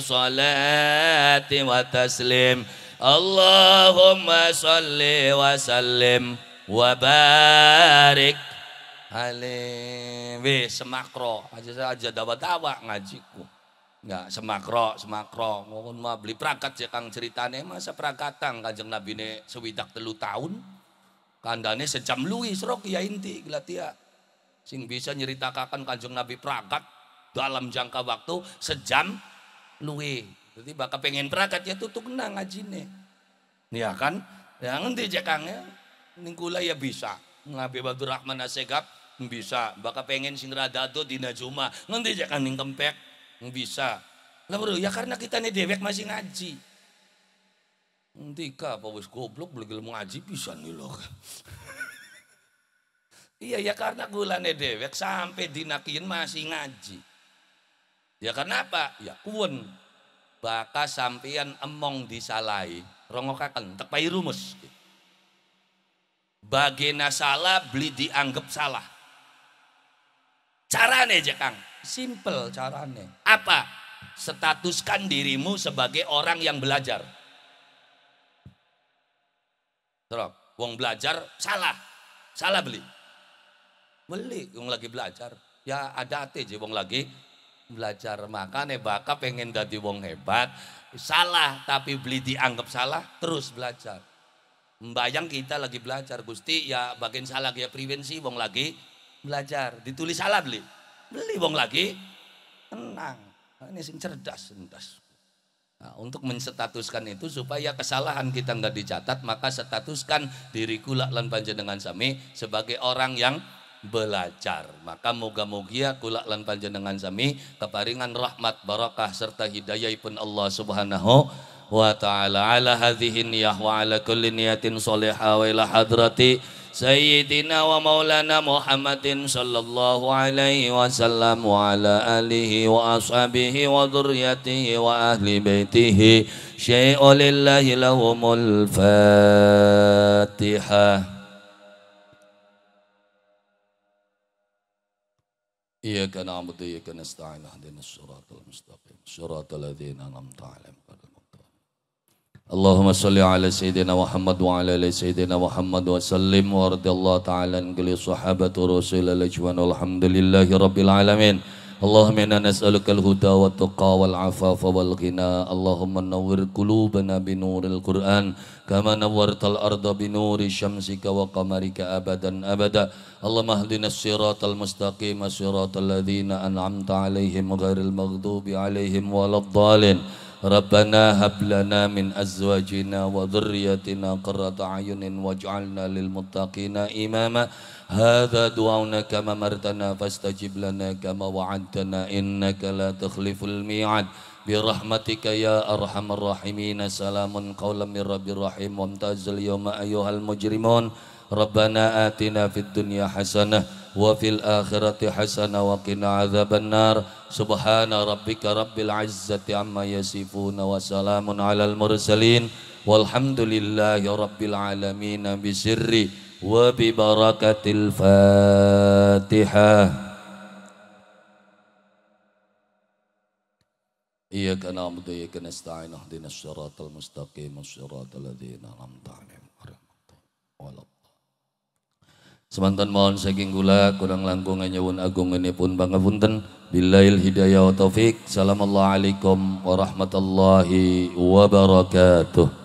salati wa taslim Allahumma salli wa sallim wa barik alim wis semakro aja aja dawa-dawa ngajiku Enggak, semakro semakro ngomong mah beli perangkat ya kang ceritane masa tang kanjeng nabi ini sewidak telu tahun kandane sejam lui, serok ya inti gelatia sing bisa nyeritakan kanjeng nabi perangkat dalam jangka waktu sejam lui. jadi bakal pengen perangkat ya tutup aji nih. ya kan ya nanti cek kang ya ningkula ya bisa nabi Abdurrahman Asegap bisa bakal pengen sing radado dina juma Nanti cek kang ning bisa lah bro ya karena kita nih dewek masih ngaji Entika apa wis goblok beli ilmu ngaji bisa nih loh Iya ya karena gulane dewek sampai dinakin masih ngaji. Ya kenapa Ya kuen baka sampean emong disalai rongokaken tek payi rumus. Bagena salah beli dianggap salah. Carane kang. simple carane. Apa? Statuskan dirimu sebagai orang yang belajar. Terus, wong belajar salah. Salah beli. Beli wong lagi belajar. Ya ada ate je wong lagi belajar makanya bakal pengen jadi wong hebat salah tapi beli dianggap salah terus belajar membayang kita lagi belajar Gusti ya bagian salah ya prevensi wong lagi belajar, ditulis salah beli. Beli bong lagi, tenang. Nah, ini sing cerdas, cerdas. Nah, untuk menstatuskan itu supaya kesalahan kita nggak dicatat, maka statuskan diriku lan panjenengan sami sebagai orang yang belajar. Maka moga-mogia kulak lan panjenengan sami keparingan rahmat barokah serta hidayah pun Allah Subhanahu wa taala ala hadhihi niyah wa ala kulli niyatin soleh wa ila hadrati سيدنا ومولانا محمد صلى الله عليه وسلم وعلى آله وأصحابه وذريته وأهل بيته شيء لله لهم الفاتحة إياك نعبد وإياك نستعين اهدنا الصراط المستقيم صراط الذين أنعمت عليهم اللهم صل على سيدنا محمد وعلى ال سيدنا محمد وسلم ورضي الله تعالى عن كل صحابه رسول الاجوان والحمد لله رب العالمين اللهم انا نسالك الهدى والتقى والعفاف والغنى اللهم نور قلوبنا بنور القران كما نورت الارض بنور شمسك وقمرك ابدا ابدا اللهم اهدنا الصراط المستقيم صراط الذين انعمت عليهم غير المغضوب عليهم ولا الضالين ربنا هب لنا من أزواجنا وذريتنا قرة أعين واجعلنا للمتقين إماما هذا دعونا كما مرتنا فاستجب لنا كما وعدتنا إنك لا تخلف الميعاد برحمتك يا أرحم الراحمين سلام قولا من رب الرحيم وامتاز اليوم أيها المجرمون ربنا آتنا في الدنيا حسنة وفي الآخرة حسنة وقنا عذاب النار سبحان ربك رب العزة عما يصفون وسلام على المرسلين والحمد لله رب العالمين بسر وببركة الفاتحة إياك نعبد وإياك نستعين اهدنا الصراط المستقيم الصراط الذين أنعمت عليهم غير المغضوب Semantan mohon saking gula kurang langkung nyuwun agung ini pun pangapunten. Billail hidayah wa taufik. Assalamualaikum warahmatullahi wabarakatuh.